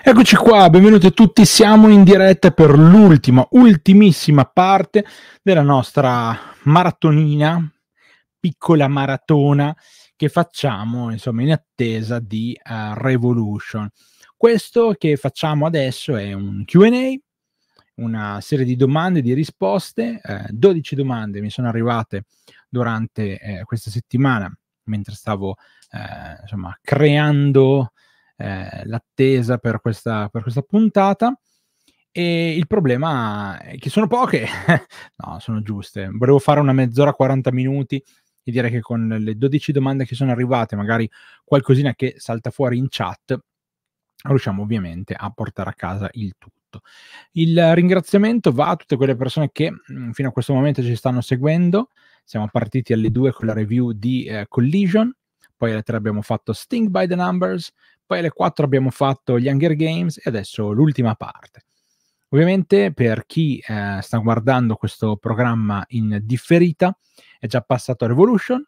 Eccoci qua, benvenuti a tutti, siamo in diretta per l'ultima, ultimissima parte della nostra maratonina, piccola maratona che facciamo, insomma, in attesa di uh, Revolution. Questo che facciamo adesso è un QA, una serie di domande e di risposte, eh, 12 domande mi sono arrivate durante eh, questa settimana mentre stavo eh, insomma creando eh, l'attesa per questa, per questa puntata. E il problema è che sono poche, no, sono giuste. Volevo fare una mezz'ora, 40 minuti e dire che con le 12 domande che sono arrivate, magari qualcosina che salta fuori in chat, riusciamo ovviamente a portare a casa il tutto. Il ringraziamento va a tutte quelle persone che mm, fino a questo momento ci stanno seguendo. Siamo partiti alle 2 con la review di eh, Collision, poi alle 3 abbiamo fatto Sting by the Numbers, poi alle 4 abbiamo fatto gli Hunger Games e adesso l'ultima parte. Ovviamente per chi eh, sta guardando questo programma in differita è già passato Revolution,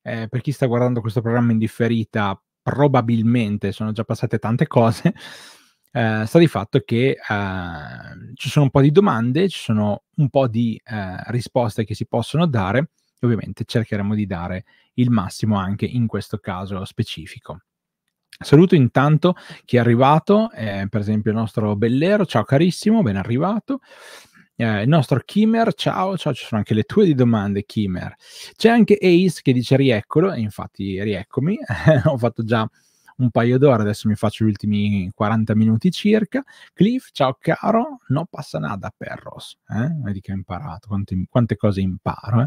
eh, per chi sta guardando questo programma in differita probabilmente sono già passate tante cose, eh, sta di fatto che eh, ci sono un po' di domande, ci sono un po' di eh, risposte che si possono dare e ovviamente cercheremo di dare il massimo anche in questo caso specifico. Saluto intanto chi è arrivato, eh, per esempio il nostro Bellero, ciao carissimo, ben arrivato. Eh, il nostro Kimmer, ciao, ciao, ci sono anche le tue domande, Kimmer. C'è anche Ace che dice rieccolo, e infatti rieccomi, ho fatto già un paio d'ore, adesso mi faccio gli ultimi 40 minuti circa. Cliff, ciao caro, non passa nada perros, eh? vedi che ho imparato, quante, quante cose imparo. Eh?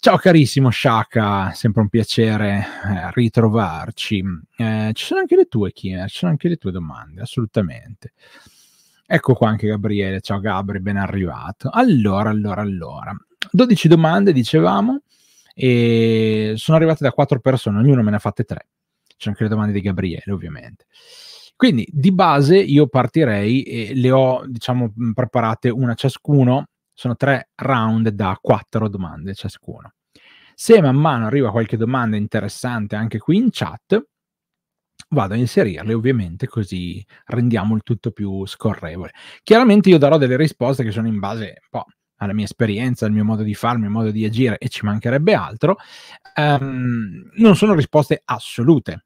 Ciao carissimo Shaka, sempre un piacere eh, ritrovarci. Eh, ci sono anche le tue chine, ci sono anche le tue domande, assolutamente. Ecco qua anche Gabriele, ciao Gabri, ben arrivato. Allora, allora, allora. 12 domande, dicevamo, e sono arrivate da 4 persone, ognuno me ne ha fatte 3. sono anche le domande di Gabriele, ovviamente. Quindi di base io partirei e le ho, diciamo, preparate una ciascuno sono tre round da quattro domande ciascuno. Se man mano arriva qualche domanda interessante anche qui in chat, vado a inserirle ovviamente così rendiamo il tutto più scorrevole. Chiaramente io darò delle risposte che sono in base un po' alla mia esperienza, al mio modo di fare, al mio modo di agire e ci mancherebbe altro. Um, non sono risposte assolute,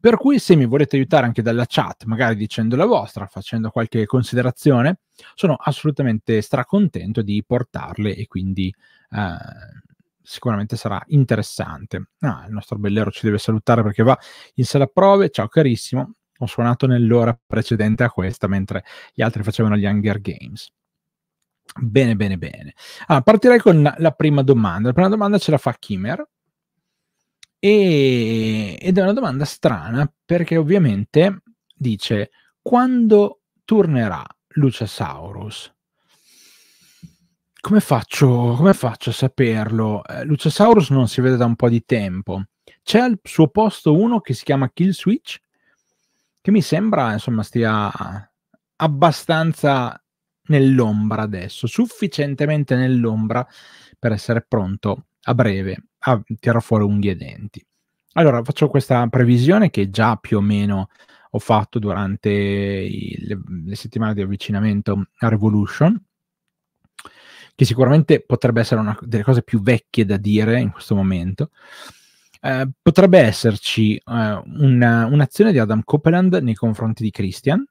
per cui se mi volete aiutare anche dalla chat, magari dicendo la vostra, facendo qualche considerazione, sono assolutamente stracontento di portarle e quindi eh, sicuramente sarà interessante. Ah, il nostro Bellero ci deve salutare perché va in sala prove. Ciao carissimo, ho suonato nell'ora precedente a questa mentre gli altri facevano gli Hunger Games. Bene, bene, bene. Allora, ah, partirei con la prima domanda. La prima domanda ce la fa Kimmer e, ed è una domanda strana perché ovviamente dice quando tornerà Luciasaurus? Come faccio, come faccio a saperlo? Eh, Luciasaurus non si vede da un po' di tempo. C'è al suo posto uno che si chiama Kill Switch, che mi sembra insomma stia abbastanza nell'ombra adesso, sufficientemente nell'ombra per essere pronto a breve a, tira fuori unghie e denti. Allora, faccio questa previsione che già più o meno ho fatto durante i, le, le settimane di avvicinamento a Revolution, che sicuramente potrebbe essere una delle cose più vecchie da dire in questo momento. Eh, potrebbe esserci eh, una, un'azione di Adam Copeland nei confronti di Christian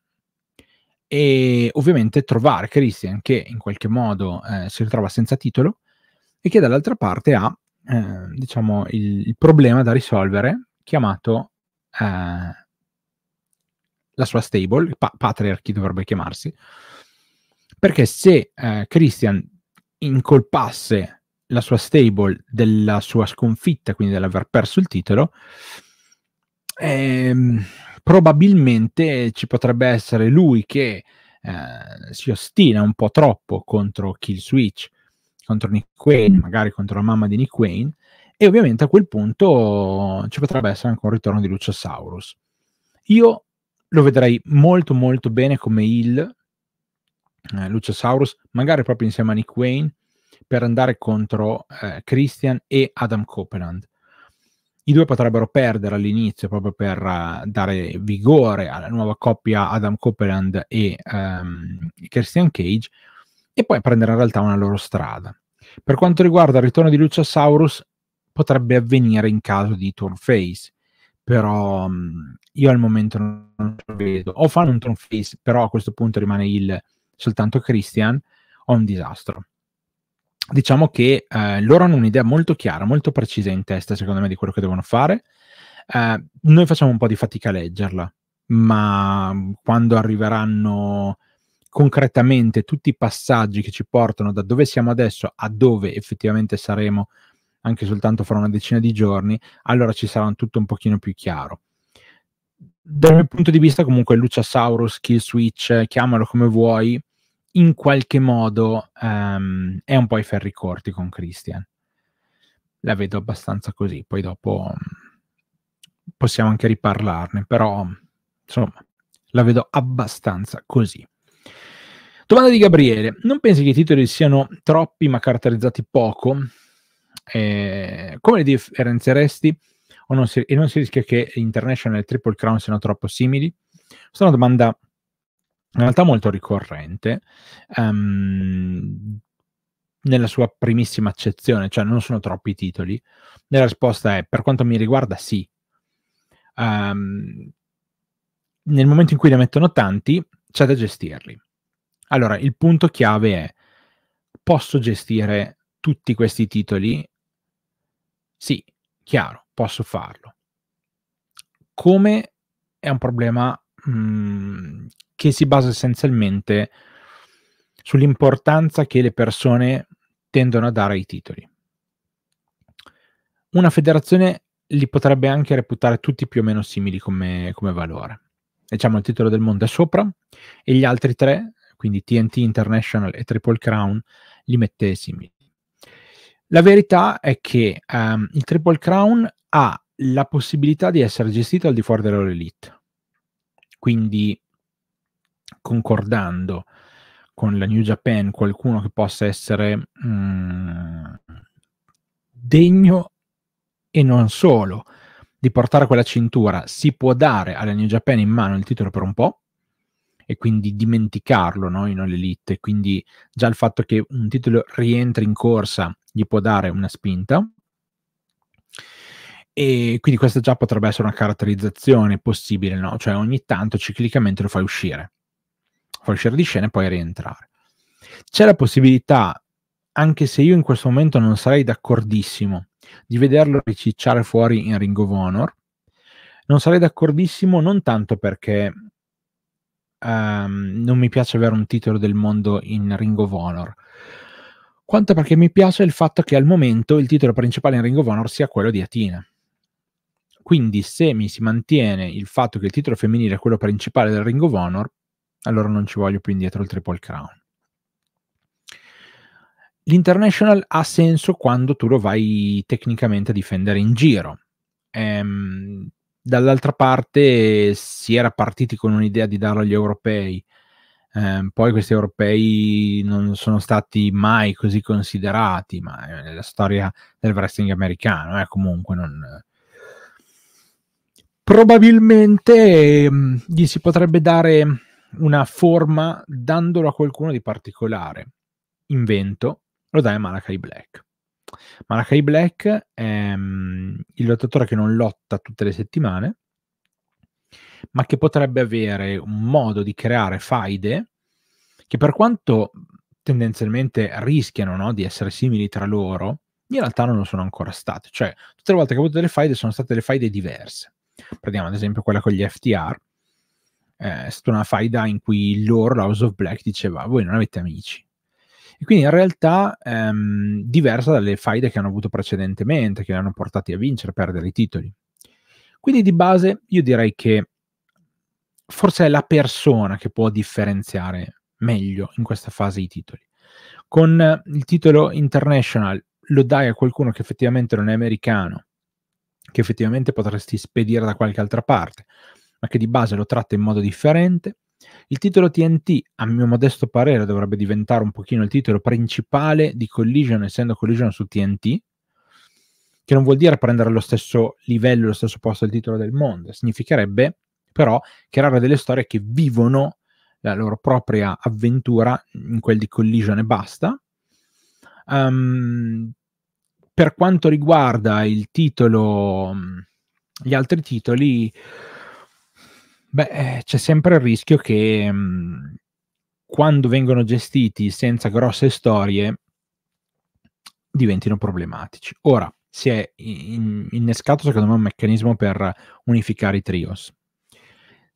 e ovviamente trovare Christian che in qualche modo eh, si ritrova senza titolo e che dall'altra parte ha Ehm, diciamo, il, il, problema da risolvere chiamato eh, la sua stable, pa- patriarchy dovrebbe chiamarsi, perché se eh, Christian incolpasse la sua stable della sua sconfitta, quindi dell'aver perso il titolo, ehm, probabilmente ci potrebbe essere lui che eh, si ostina un po' troppo contro Kill Switch contro Nick Wayne, mm. magari contro la mamma di Nick Wayne, e ovviamente a quel punto ci potrebbe essere anche un ritorno di Luciosaurus. Io lo vedrei molto molto bene come il eh, Luciosaurus, magari proprio insieme a Nick Wayne, per andare contro eh, Christian e Adam Copeland. I due potrebbero perdere all'inizio proprio per uh, dare vigore alla nuova coppia Adam Copeland e um, Christian Cage, e poi prendere in realtà una loro strada. Per quanto riguarda il ritorno di Luciosaurus, potrebbe avvenire in caso di turn face, però mm, io al momento non lo vedo. O fanno un turn face, però a questo punto rimane il soltanto Christian, o un disastro. Diciamo che eh, loro hanno un'idea molto chiara, molto precisa in testa, secondo me, di quello che devono fare. Eh, noi facciamo un po' di fatica a leggerla, ma mm, quando arriveranno concretamente tutti i passaggi che ci portano da dove siamo adesso a dove effettivamente saremo anche soltanto fra una decina di giorni, allora ci sarà tutto un pochino più chiaro. Dal mio punto di vista comunque Luciasaurus, Kill Switch, chiamalo come vuoi, in qualche modo um, è un po' i ferri corti con Christian. La vedo abbastanza così, poi dopo mm, possiamo anche riparlarne, però insomma la vedo abbastanza così. Domanda di Gabriele, non pensi che i titoli siano troppi ma caratterizzati poco? Eh, come li differenzieresti? Non si, e non si rischia che International e Triple Crown siano troppo simili? Questa è una domanda in realtà molto ricorrente. Um, nella sua primissima accezione, cioè non sono troppi titoli. La risposta è, per quanto mi riguarda, sì. Um, nel momento in cui ne mettono tanti, c'è da gestirli. Allora, il punto chiave è, posso gestire tutti questi titoli? Sì, chiaro, posso farlo. Come è un problema mh, mm, che si basa essenzialmente sull'importanza che le persone tendono a dare ai titoli. Una federazione li potrebbe anche reputare tutti più o meno simili come, come valore. Diciamo il titolo del mondo è sopra e gli altri tre quindi TNT International e Triple Crown, li mettessimi. La verità è che um, il Triple Crown ha la possibilità di essere gestito al di fuori dell'All Elite, quindi concordando con la New Japan qualcuno che possa essere mm, degno e non solo di portare quella cintura, si può dare alla New Japan in mano il titolo per un po', e quindi dimenticarlo no, in all'elite. Quindi già il fatto che un titolo rientri in corsa gli può dare una spinta. E quindi questa già potrebbe essere una caratterizzazione possibile, no? Cioè ogni tanto ciclicamente lo fai uscire. Fai uscire di scena e poi rientrare. C'è la possibilità, anche se io in questo momento non sarei d'accordissimo, di vederlo ricicciare fuori in Ring of Honor. Non sarei d'accordissimo non tanto perché um, non mi piace avere un titolo del mondo in Ring of Honor, quanto perché mi piace il fatto che al momento il titolo principale in Ring of Honor sia quello di Atina. Quindi se mi si mantiene il fatto che il titolo femminile è quello principale del Ring of Honor, allora non ci voglio più indietro il Triple Crown. L'International ha senso quando tu lo vai tecnicamente a difendere in giro. Ehm, dall'altra parte si era partiti con un'idea di darlo agli europei. Eh, poi questi europei non sono stati mai così considerati, ma è eh, la storia del wrestling americano, eh, comunque non... Probabilmente ehm, gli si potrebbe dare una forma dandolo a qualcuno di particolare. Invento, lo dai a Malachi Black. Malachi Black è um, il lottatore che non lotta tutte le settimane, ma che potrebbe avere un modo di creare faide che per quanto tendenzialmente rischiano no, di essere simili tra loro, in realtà non lo sono ancora state. Cioè, tutte le volte che ho avuto delle faide sono state delle faide diverse. Prendiamo ad esempio quella con gli FTR, eh, è stata una faida in cui loro, House of Black, diceva voi non avete amici, e quindi in realtà ehm, diversa dalle faide che hanno avuto precedentemente, che li hanno portati a vincere, a perdere i titoli. Quindi di base io direi che forse è la persona che può differenziare meglio in questa fase i titoli. Con il titolo international lo dai a qualcuno che effettivamente non è americano, che effettivamente potresti spedire da qualche altra parte, ma che di base lo tratta in modo differente, il titolo TNT, a mio modesto parere, dovrebbe diventare un pochino il titolo principale di Collision, essendo Collision su TNT, che non vuol dire prendere lo stesso livello, lo stesso posto del titolo del mondo, significherebbe però creare delle storie che vivono la loro propria avventura in quel di Collision e basta. Um, per quanto riguarda il titolo, gli altri titoli, Beh, eh, c'è sempre il rischio che mh, mm, quando vengono gestiti senza grosse storie diventino problematici. Ora, si è in, innescato secondo me un meccanismo per unificare i trios.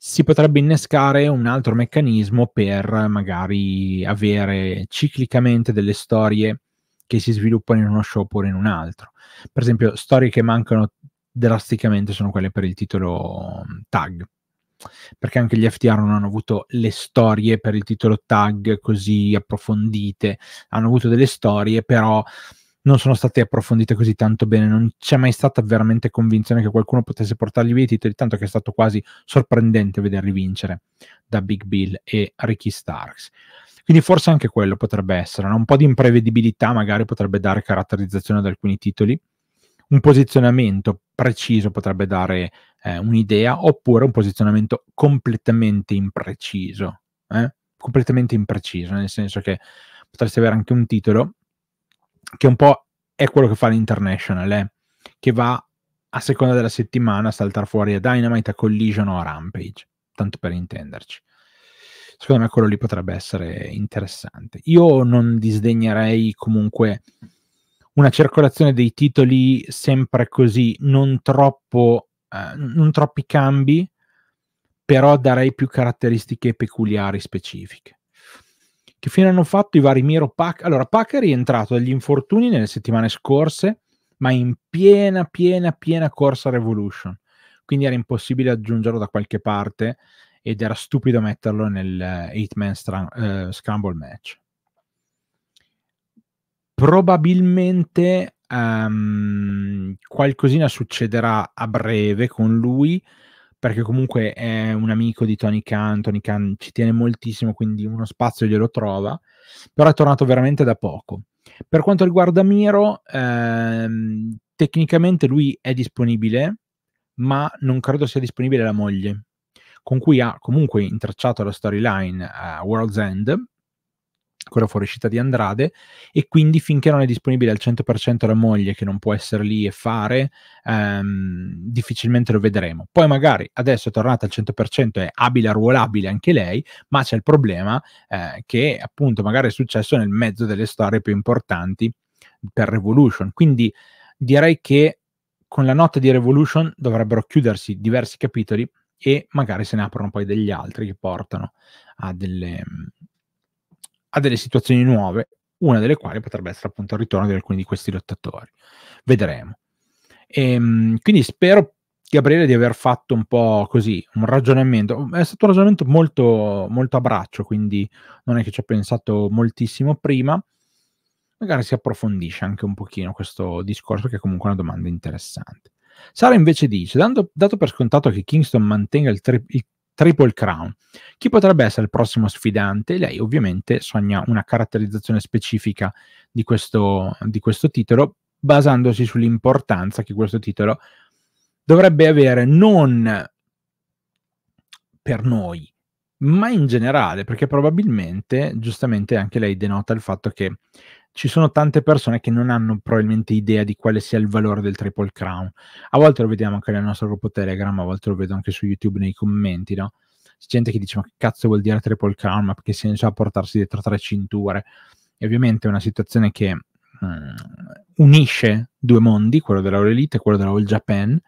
Si potrebbe innescare un altro meccanismo per magari avere ciclicamente delle storie che si sviluppano in uno show oppure in un altro. Per esempio, storie che mancano drasticamente sono quelle per il titolo mm, tag, perché anche gli FTR non hanno avuto le storie per il titolo tag così approfondite, hanno avuto delle storie, però non sono state approfondite così tanto bene, non c'è mai stata veramente convinzione che qualcuno potesse portargli via i titoli, tanto che è stato quasi sorprendente vederli vincere da Big Bill e Ricky Starks. Quindi forse anche quello potrebbe essere, no? un po' di imprevedibilità magari potrebbe dare caratterizzazione ad alcuni titoli, un posizionamento preciso potrebbe dare eh, un'idea, oppure un posizionamento completamente impreciso. Eh? Completamente impreciso, nel senso che potresti avere anche un titolo che un po' è quello che fa l'International, eh? che va a seconda della settimana a saltare fuori a Dynamite, a Collision o a Rampage, tanto per intenderci. Secondo me quello lì potrebbe essere interessante. Io non disdegnerei comunque una circolazione dei titoli sempre così, non, troppo, eh, non troppi cambi, però darei più caratteristiche peculiari specifiche. Che fine hanno fatto i vari Miro Pac? Allora, Pac è rientrato dagli infortuni nelle settimane scorse, ma in piena, piena, piena corsa Revolution. Quindi era impossibile aggiungerlo da qualche parte ed era stupido metterlo nel 8-man eh, uh, eh, scramble match probabilmente um, qualcosina succederà a breve con lui perché comunque è un amico di Tony Khan, Tony Khan ci tiene moltissimo, quindi uno spazio glielo trova, però è tornato veramente da poco. Per quanto riguarda Miro, ehm, tecnicamente lui è disponibile, ma non credo sia disponibile la moglie, con cui ha comunque intracciato la storyline a World's End, quella fuoriuscita di Andrade e quindi finché non è disponibile al 100% la moglie che non può essere lì e fare ehm, difficilmente lo vedremo poi magari adesso è tornata al 100% è abile, ruolabile anche lei ma c'è il problema eh, che appunto magari è successo nel mezzo delle storie più importanti per Revolution quindi direi che con la notte di Revolution dovrebbero chiudersi diversi capitoli e magari se ne aprono poi degli altri che portano a delle a delle situazioni nuove, una delle quali potrebbe essere appunto il ritorno di alcuni di questi lottatori. Vedremo. E, ehm, quindi spero, Gabriele, di aver fatto un po' così un ragionamento. È stato un ragionamento molto, molto a braccio, quindi non è che ci ho pensato moltissimo prima. Magari si approfondisce anche un pochino questo discorso, che è comunque una domanda interessante. Sara invece dice, dando, dato per scontato che Kingston mantenga il, tri- il Triple Crown. Chi potrebbe essere il prossimo sfidante? Lei ovviamente sogna una caratterizzazione specifica di questo, di questo titolo, basandosi sull'importanza che questo titolo dovrebbe avere non per noi, ma in generale, perché probabilmente giustamente anche lei denota il fatto che ci sono tante persone che non hanno probabilmente idea di quale sia il valore del Triple Crown. A volte lo vediamo anche nel nostro gruppo Telegram, a volte lo vedo anche su YouTube nei commenti, no? C'è gente che dice ma che cazzo vuol dire Triple Crown, ma che senso ha portarsi dietro tre cinture? E ovviamente è una situazione che mh, mm, unisce due mondi, quello della All Elite e quello della All Japan,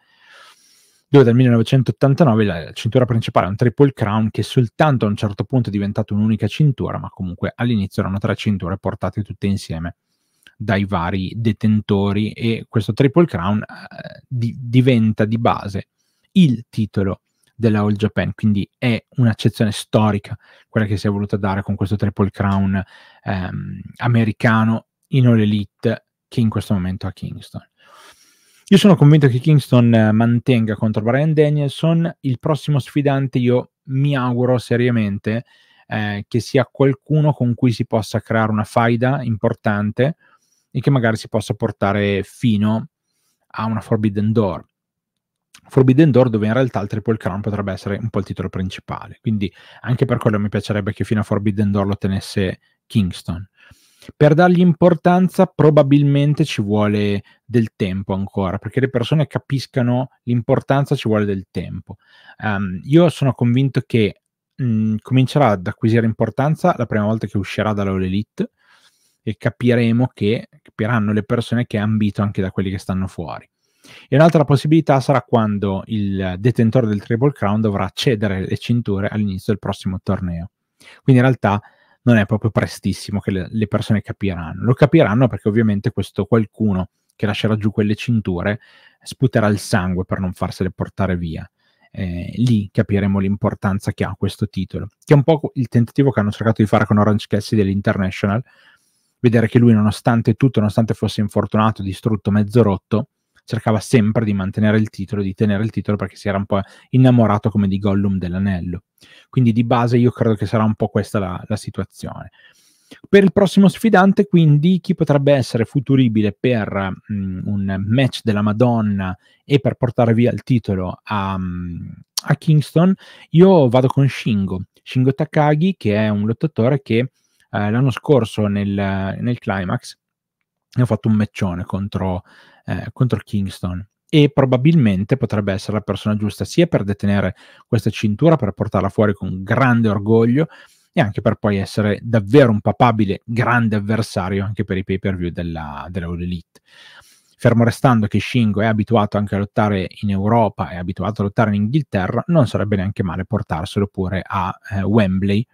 dove dal 1989 la cintura principale è un triple crown che soltanto a un certo punto è diventata un'unica cintura, ma comunque all'inizio erano tre cinture portate tutte insieme dai vari detentori e questo triple crown eh, di, diventa di base il titolo della All Japan, quindi è un'accezione storica quella che si è voluta dare con questo Triple Crown ehm, americano in All Elite che in questo momento è a Kingston. Io sono convinto che Kingston eh, mantenga contro Brian Danielson il prossimo sfidante. Io mi auguro seriamente eh, che sia qualcuno con cui si possa creare una faida importante e che magari si possa portare fino a una Forbidden Door. Forbidden Door dove in realtà il Triple Crown potrebbe essere un po' il titolo principale. Quindi anche per quello mi piacerebbe che fino a Forbidden Door lo tenesse Kingston per dargli importanza probabilmente ci vuole del tempo ancora, perché le persone capiscano l'importanza ci vuole del tempo. Um, io sono convinto che mh, mm, comincerà ad acquisire importanza la prima volta che uscirà dall'All Elite e capiremo che capiranno le persone che è ambito anche da quelli che stanno fuori. E un'altra possibilità sarà quando il detentore del Triple Crown dovrà cedere le cinture all'inizio del prossimo torneo. Quindi in realtà non è proprio prestissimo che le, le persone capiranno. Lo capiranno perché ovviamente questo qualcuno che lascerà giù quelle cinture sputerà il sangue per non farsele portare via. Eh, lì capiremo l'importanza che ha questo titolo, che è un po' il tentativo che hanno cercato di fare con Orange Cassidy dell'International, vedere che lui nonostante tutto, nonostante fosse infortunato, distrutto, mezzo rotto, cercava sempre di mantenere il titolo, di tenere il titolo perché si era un po' innamorato come di Gollum dell'anello. Quindi di base io credo che sarà un po' questa la, la situazione. Per il prossimo sfidante, quindi, chi potrebbe essere futuribile per mh, mm, un match della Madonna e per portare via il titolo a, mm, a, Kingston? Io vado con Shingo, Shingo Takagi, che è un lottatore che eh, l'anno scorso nel, nel climax ho fatto un meccione contro, eh, contro Kingston e probabilmente potrebbe essere la persona giusta sia per detenere questa cintura, per portarla fuori con grande orgoglio e anche per poi essere davvero un papabile grande avversario anche per i pay per view della, della All Elite. Fermo restando che Shingo è abituato anche a lottare in Europa, è abituato a lottare in Inghilterra, non sarebbe neanche male portarselo pure a eh, Wembley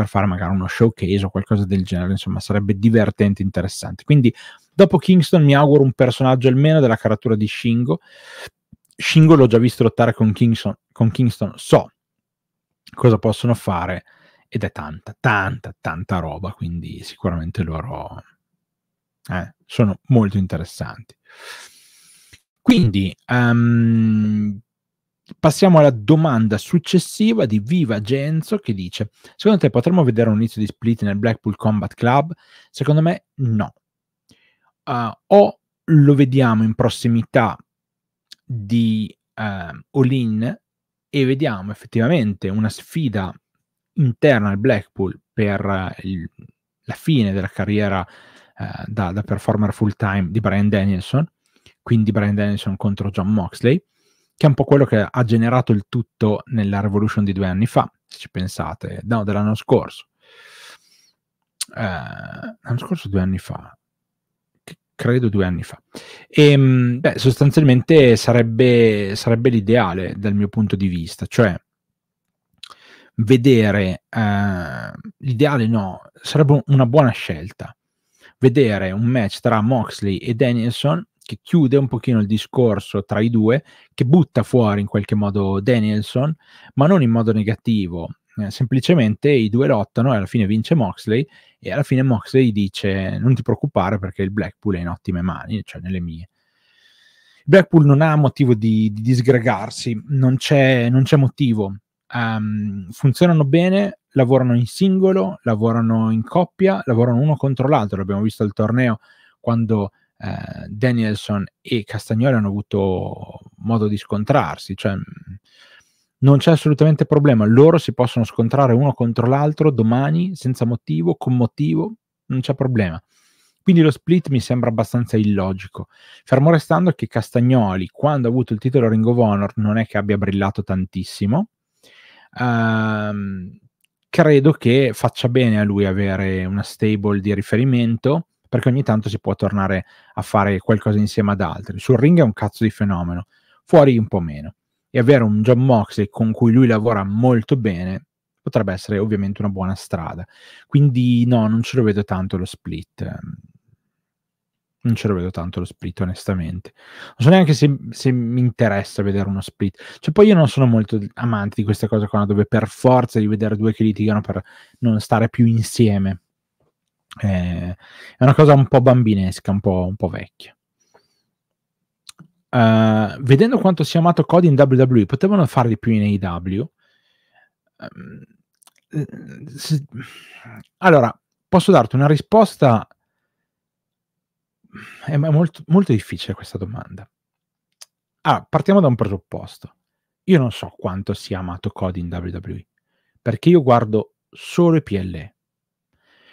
per fare magari uno showcase o qualcosa del genere, insomma sarebbe divertente interessante. Quindi dopo Kingston mi auguro un personaggio almeno della caratura di Shingo. Shingo l'ho già visto lottare con Kingston, con Kingston so cosa possono fare ed è tanta, tanta, tanta roba, quindi sicuramente loro eh, sono molto interessanti. Quindi um, passiamo alla domanda successiva di Viva Genzo che dice: Secondo te potremmo vedere un inizio di split nel Blackpool Combat Club? Secondo me no. Uh, o lo vediamo in prossimità di uh, All-In e vediamo effettivamente una sfida interna al Blackpool per uh, il, la fine della carriera uh, da, da performer full time di Brian Danielson, quindi Brian Danielson contro John Moxley che è un po' quello che ha generato il tutto nella Revolution di due anni fa, se ci pensate, no, dell'anno scorso. Eh, l'anno scorso due anni fa, credo due anni fa. E, ehm, beh, sostanzialmente sarebbe, sarebbe, l'ideale dal mio punto di vista, cioè vedere, eh, l'ideale no, sarebbe una buona scelta, vedere un match tra Moxley e Danielson che chiude un pochino il discorso tra i due, che butta fuori in qualche modo Danielson, ma non in modo negativo. Eh, semplicemente i due lottano e alla fine vince Moxley e alla fine Moxley dice non ti preoccupare perché il Blackpool è in ottime mani, cioè nelle mie. Il Blackpool non ha motivo di, di disgregarsi, non c'è, non c'è motivo. Um, funzionano bene, lavorano in singolo, lavorano in coppia, lavorano uno contro l'altro. L'abbiamo visto al torneo quando eh, Danielson e Castagnoli hanno avuto modo di scontrarsi, cioè mm, non c'è assolutamente problema, loro si possono scontrare uno contro l'altro domani senza motivo, con motivo, non c'è problema. Quindi lo split mi sembra abbastanza illogico. Fermo restando che Castagnoli, quando ha avuto il titolo Ring of Honor, non è che abbia brillato tantissimo. Uh, credo che faccia bene a lui avere una stable di riferimento perché ogni tanto si può tornare a fare qualcosa insieme ad altri. Sul ring è un cazzo di fenomeno, fuori un po' meno. E avere un John Moxley con cui lui lavora molto bene potrebbe essere ovviamente una buona strada. Quindi no, non ce lo vedo tanto lo split. Ehm, non ce lo vedo tanto lo split, onestamente. Non so neanche se, se mi interessa vedere uno split. Cioè, poi io non sono molto amante di questa cosa qua, dove per forza di vedere due che litigano per non stare più insieme eh, è una cosa un po' bambinesca, un po', un po vecchia. Uh, vedendo quanto sia amato Cody in WWE, potevano far di più in AEW. Ehm, allora, posso darti una risposta? È molto, molto difficile questa domanda. Ah, partiamo da un presupposto. Io non so quanto sia amato Cody in WWE, perché io guardo solo i PLE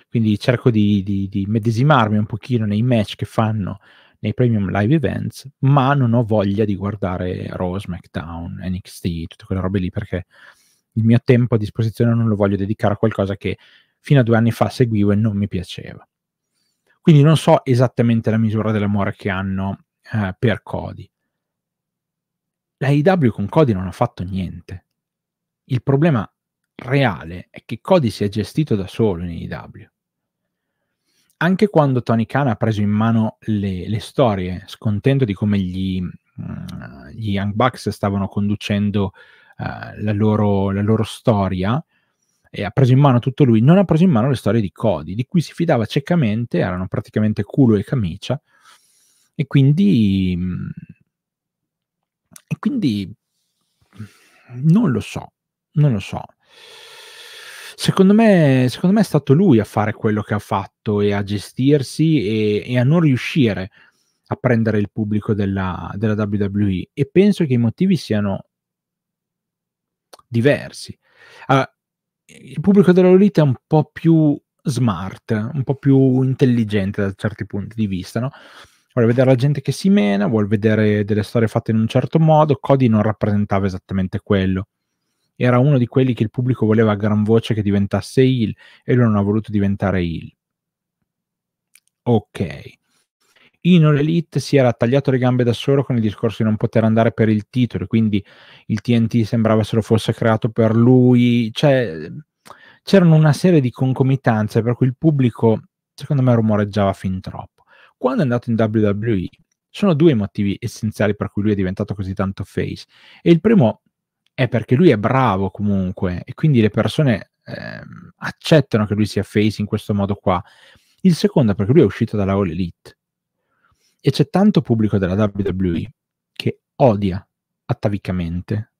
quindi cerco di, di, di medesimarmi un pochino nei match che fanno nei premium live events, ma non ho voglia di guardare Raw, SmackDown, NXT, tutte quelle robe lì, perché il mio tempo a disposizione non lo voglio dedicare a qualcosa che fino a due anni fa seguivo e non mi piaceva. Quindi non so esattamente la misura dell'amore che hanno eh, per Cody. La IW con Cody non ha fatto niente. Il problema reale è che Cody si è gestito da solo in IW anche quando Tony Khan ha preso in mano le, le storie, scontento di come gli, mh, mm, gli Young Bucks stavano conducendo uh, la, loro, la, loro, storia, e ha preso in mano tutto lui, non ha preso in mano le storie di Cody, di cui si fidava ciecamente, erano praticamente culo e camicia, e quindi... Mm, e quindi mm, non lo so, non lo so. Secondo me, secondo me è stato lui a fare quello che ha fatto e a gestirsi e, e a non riuscire a prendere il pubblico della, della, WWE e penso che i motivi siano diversi. Allora, ah, il pubblico della Lolita è un po' più smart, un po' più intelligente da certi punti di vista, no? Vuole vedere la gente che si mena, vuole vedere delle storie fatte in un certo modo. Cody non rappresentava esattamente quello. Era uno di quelli che il pubblico voleva a gran voce che diventasse il e lui non ha voluto diventare il. Ok. Ino Elite si era tagliato le gambe da solo con il discorso di non poter andare per il titolo, quindi il TNT sembrava se lo fosse creato per lui, cioè c'erano una serie di concomitanze per cui il pubblico, secondo me, rumoreggiava fin troppo. Quando è andato in WWE, sono due motivi essenziali per cui lui è diventato così tanto face. E il primo è perché lui è bravo comunque e quindi le persone eh, accettano che lui sia face in questo modo qua. Il secondo è perché lui è uscito dalla All Elite e c'è tanto pubblico della WWE che odia attavicamente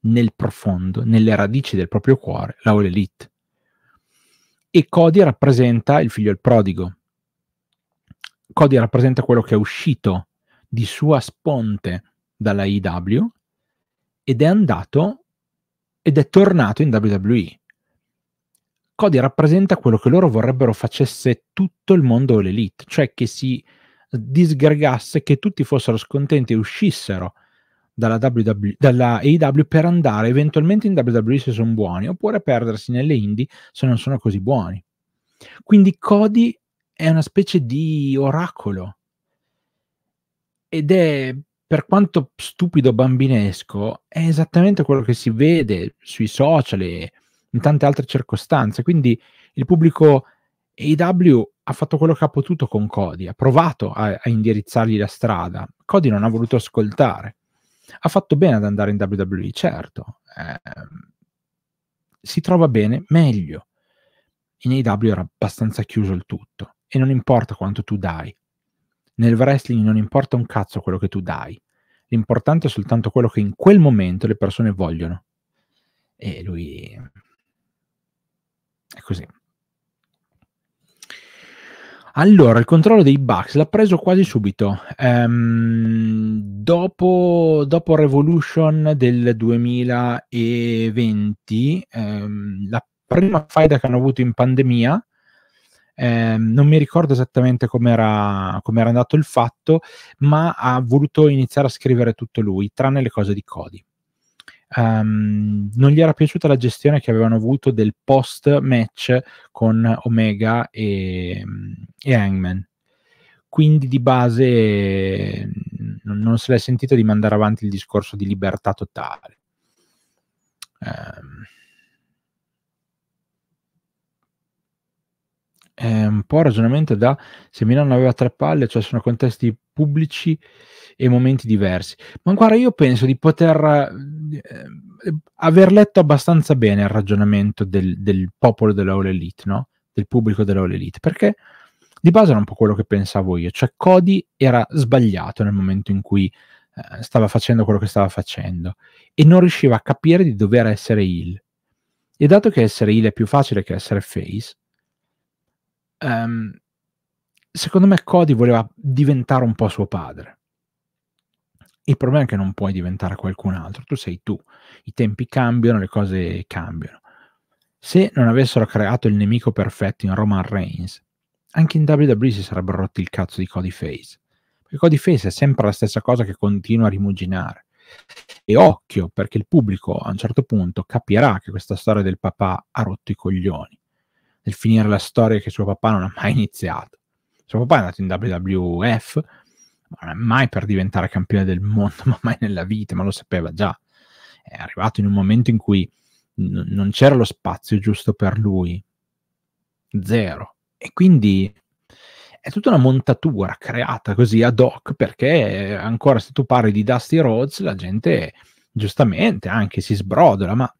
nel profondo, nelle radici del proprio cuore, la All Elite. E Cody rappresenta il figlio del prodigo. Cody rappresenta quello che è uscito di sua sponte dalla IW ed è andato ed è tornato in WWE. Cody rappresenta quello che loro vorrebbero facesse tutto il mondo l'elite, cioè che si disgregasse, che tutti fossero scontenti e uscissero dalla, WW, dalla AEW per andare eventualmente in WWE se sono buoni, oppure perdersi nelle indie se non sono così buoni. Quindi Cody è una specie di oracolo ed è per quanto stupido bambinesco, è esattamente quello che si vede sui social e in tante altre circostanze. Quindi il pubblico AW ha fatto quello che ha potuto con Cody, ha provato a, a indirizzargli la strada. Cody non ha voluto ascoltare. Ha fatto bene ad andare in WWE, certo. Eh, si trova bene, meglio. In AW era abbastanza chiuso il tutto e non importa quanto tu dai, nel wrestling non importa un cazzo quello che tu dai, l'importante è soltanto quello che in quel momento le persone vogliono. E lui è così. Allora, il controllo dei Bucks l'ha preso quasi subito. Um, dopo, dopo, Revolution del 2020, um, ehm, la prima faida che hanno avuto in pandemia, Ehm, non mi ricordo esattamente come era andato il fatto, ma ha voluto iniziare a scrivere tutto lui, tranne le cose di Cody. Um, non gli era piaciuta la gestione che avevano avuto del post match con Omega e, e Hangman. Quindi di base non, non se l'è sentito di mandare avanti il discorso di libertà totale. Um, è un po' il ragionamento da se Milano aveva tre palle, cioè sono contesti pubblici e momenti diversi. Ma guarda, io penso di poter eh, aver letto abbastanza bene il ragionamento del, del popolo dell'All Elite, no? del pubblico dell'All Elite, perché di base era un po' quello che pensavo io, cioè Cody era sbagliato nel momento in cui eh, stava facendo quello che stava facendo e non riusciva a capire di dover essere il. E dato che essere il è più facile che essere face, um, secondo me Cody voleva diventare un po' suo padre. Il problema è che non puoi diventare qualcun altro, tu sei tu, i tempi cambiano, le cose cambiano. Se non avessero creato il nemico perfetto in Roman Reigns, anche in WWE si sarebbero rotti il cazzo di Cody Face. Perché Cody Face è sempre la stessa cosa che continua a rimuginare. E occhio, perché il pubblico a un certo punto capirà che questa storia del papà ha rotto i coglioni nel finire la storia che suo papà non ha mai iniziato. Suo papà è andato in WWF, ma non è mai per diventare campione del mondo, ma mai nella vita, ma lo sapeva già. È arrivato in un momento in cui n- non c'era lo spazio giusto per lui. Zero. E quindi è tutta una montatura creata così ad hoc perché ancora se tu parli di Dusty Rhodes la gente giustamente anche si sbrodola, ma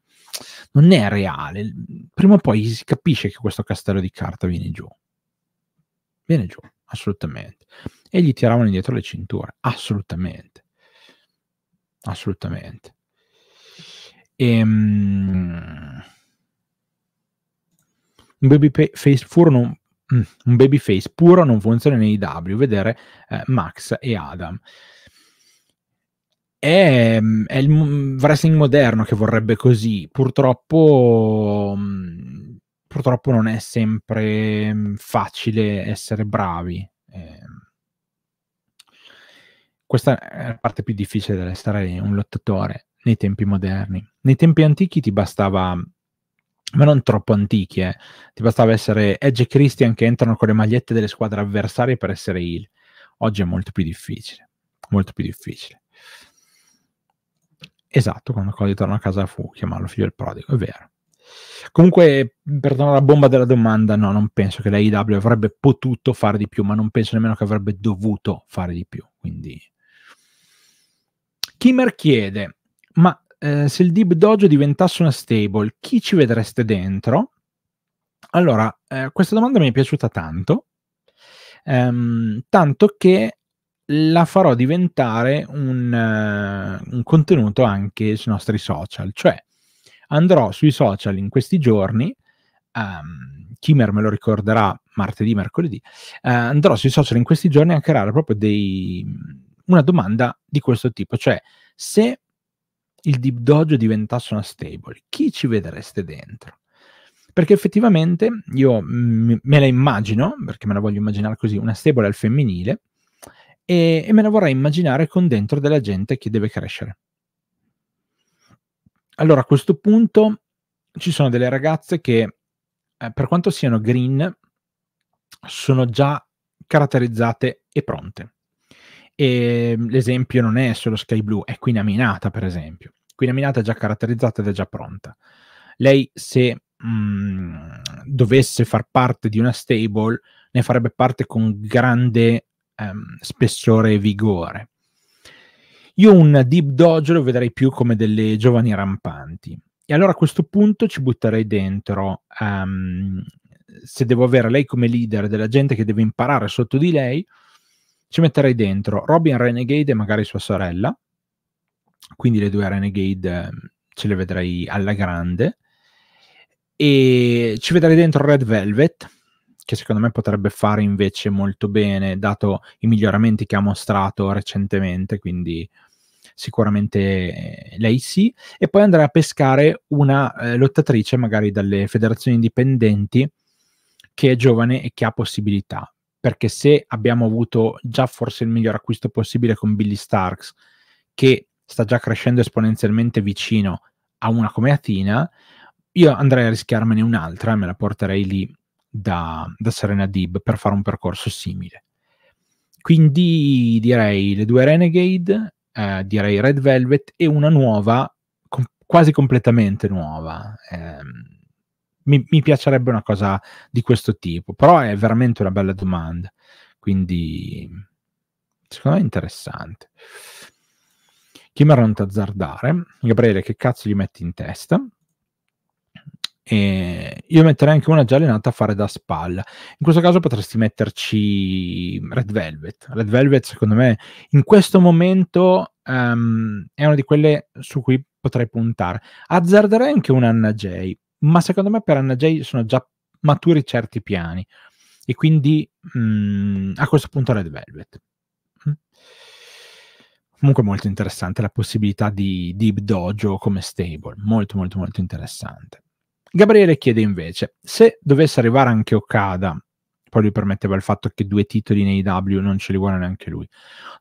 non è reale. Prima o poi si capisce che questo castello di carta viene giù. Viene giù, assolutamente. E gli tiravano indietro le cinture, assolutamente. Assolutamente. Ehm... Un babyface puro non, un mm, babyface puro non funziona nei W, vedere eh, Max e Adam è, mm, è, il wrestling moderno che vorrebbe così. Purtroppo, mm, purtroppo non è sempre mm, facile essere bravi. Ehm. questa è la parte più difficile dell'essere un lottatore nei tempi moderni. Nei tempi antichi ti bastava ma non troppo antichi, eh. ti bastava essere Edge e Christian che entrano con le magliette delle squadre avversarie per essere il. Oggi è molto più difficile, molto più difficile. Esatto, quando Cody torna a casa fu chiamarlo figlio del prodigo, è vero. Comunque, per tornare alla bomba della domanda, no, non penso che la IW avrebbe potuto fare di più, ma non penso nemmeno che avrebbe dovuto fare di più. Quindi... Kimmer chiede, ma eh, se il Deep Dojo diventasse una stable, chi ci vedreste dentro? Allora, eh, questa domanda mi è piaciuta tanto, ehm, tanto che la farò diventare un, uh, un contenuto anche sui nostri social, cioè andrò sui social in questi giorni, um, ehm, Kimmer me lo ricorderà martedì, mercoledì, uh, andrò sui social in questi giorni a creare proprio dei, una domanda di questo tipo, cioè se il Deep Dojo diventasse una stable, chi ci vedreste dentro? Perché effettivamente io m- me la immagino, perché me la voglio immaginare così, una stable al femminile, e, e me la vorrei immaginare con dentro della gente che deve crescere. Allora a questo punto ci sono delle ragazze che eh, per quanto siano green sono già caratterizzate e pronte. E mm, l'esempio non è solo Sky Blue, è Queen Aminata, per esempio. Queen Aminata è già caratterizzata ed è già pronta. Lei, se mh, mm, dovesse far parte di una stable, ne farebbe parte con grande ehm, spessore e vigore. Io un deep doge lo vedrei più come delle giovani rampanti. E allora a questo punto ci butterei dentro, um, se devo avere lei come leader della gente che deve imparare sotto di lei, ci metterei dentro Robin Renegade e magari sua sorella, quindi le due Renegade ehm, ce le vedrei alla grande, e ci vedrei dentro Red Velvet, che secondo me potrebbe fare invece molto bene, dato i miglioramenti che ha mostrato recentemente, quindi sicuramente eh, lei sì, e poi andare a pescare una eh, lottatrice magari dalle federazioni indipendenti che è giovane e che ha possibilità, perché se abbiamo avuto già forse il miglior acquisto possibile con Billy Starks, che sta già crescendo esponenzialmente vicino a una come Athena, io andrei a rischiarmene un'altra, e me la porterei lì da, da Serena Dib per fare un percorso simile. Quindi direi le due Renegade, eh, direi Red Velvet e una nuova, com- quasi completamente nuova. Eh, mi, mi, piacerebbe una cosa di questo tipo, però è veramente una bella domanda, quindi secondo me è interessante. Chi mi ha azzardare? Gabriele, che cazzo gli metti in testa? E eh, io metterei anche una già allenata a fare da spalla. In questo caso potresti metterci Red Velvet. Red Velvet, secondo me, in questo momento um, è una di quelle su cui potrei puntare. Azzarderei anche un Anna Jay, ma secondo me per Anna Jay sono già maturi certi piani. E quindi um, a questo punto Red Velvet. Mm. Comunque molto interessante la possibilità di Deep Dojo come stable, molto molto molto interessante. Gabriele chiede invece se dovesse arrivare anche Okada, poi lui permetteva il fatto che due titoli nei W non ce li vuole neanche lui,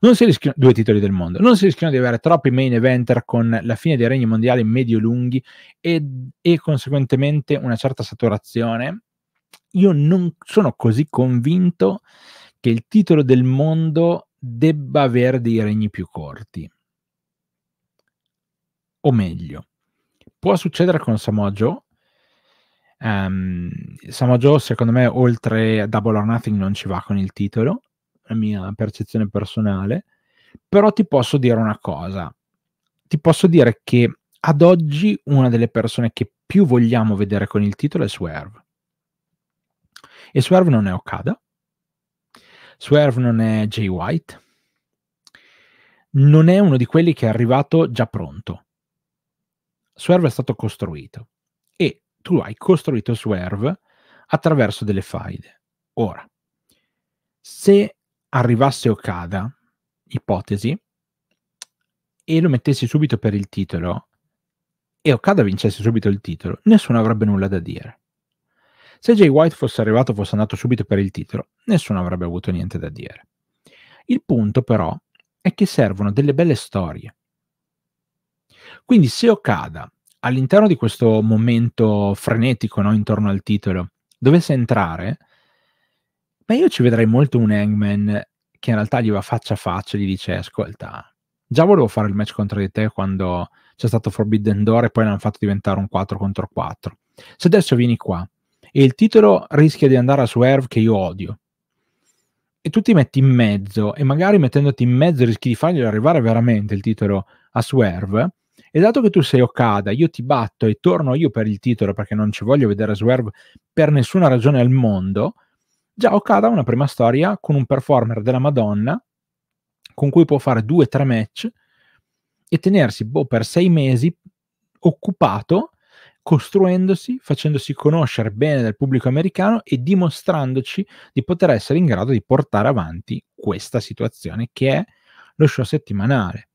rischiano, due titoli del mondo, non si rischiano di avere troppi main eventer con la fine dei regni mondiali medio-lunghi e, e conseguentemente una certa saturazione. Io non sono così convinto che il titolo del mondo debba avere dei regni più corti. O meglio, può succedere con Samoa Joe, Um, ehm, Samojo, secondo me, oltre a Double or Nothing non ci va con il titolo, la mia percezione personale, però ti posso dire una cosa, ti posso dire che ad oggi una delle persone che più vogliamo vedere con il titolo è Swerve. E Swerve non è Okada, Swerve non è Jay White, non è uno di quelli che è arrivato già pronto. Swerve è stato costruito e tu hai costruito Swerve attraverso delle faide. Ora, se arrivasse Okada, ipotesi, e lo mettessi subito per il titolo, e Okada vincesse subito il titolo, nessuno avrebbe nulla da dire. Se Jay White fosse arrivato, fosse andato subito per il titolo, nessuno avrebbe avuto niente da dire. Il punto però è che servono delle belle storie. Quindi se Okada all'interno di questo momento frenetico no, intorno al titolo dovesse entrare, ma io ci vedrei molto un Hangman che in realtà gli va faccia a faccia e gli dice ascolta, già volevo fare il match contro di te quando c'è stato Forbidden Door e poi l'hanno fatto diventare un 4 contro 4. Se adesso vieni qua e il titolo rischia di andare a Swerve che io odio, e tu ti metti in mezzo e magari mettendoti in mezzo rischi di fargli arrivare veramente il titolo a Swerve, e dato che tu sei Okada, io ti batto e torno io per il titolo perché non ci voglio vedere Swerve per nessuna ragione al mondo, già Okada ha una prima storia con un performer della Madonna con cui può fare due o tre match e tenersi boh, per sei mesi occupato costruendosi, facendosi conoscere bene dal pubblico americano e dimostrandoci di poter essere in grado di portare avanti questa situazione che è lo show settimanale.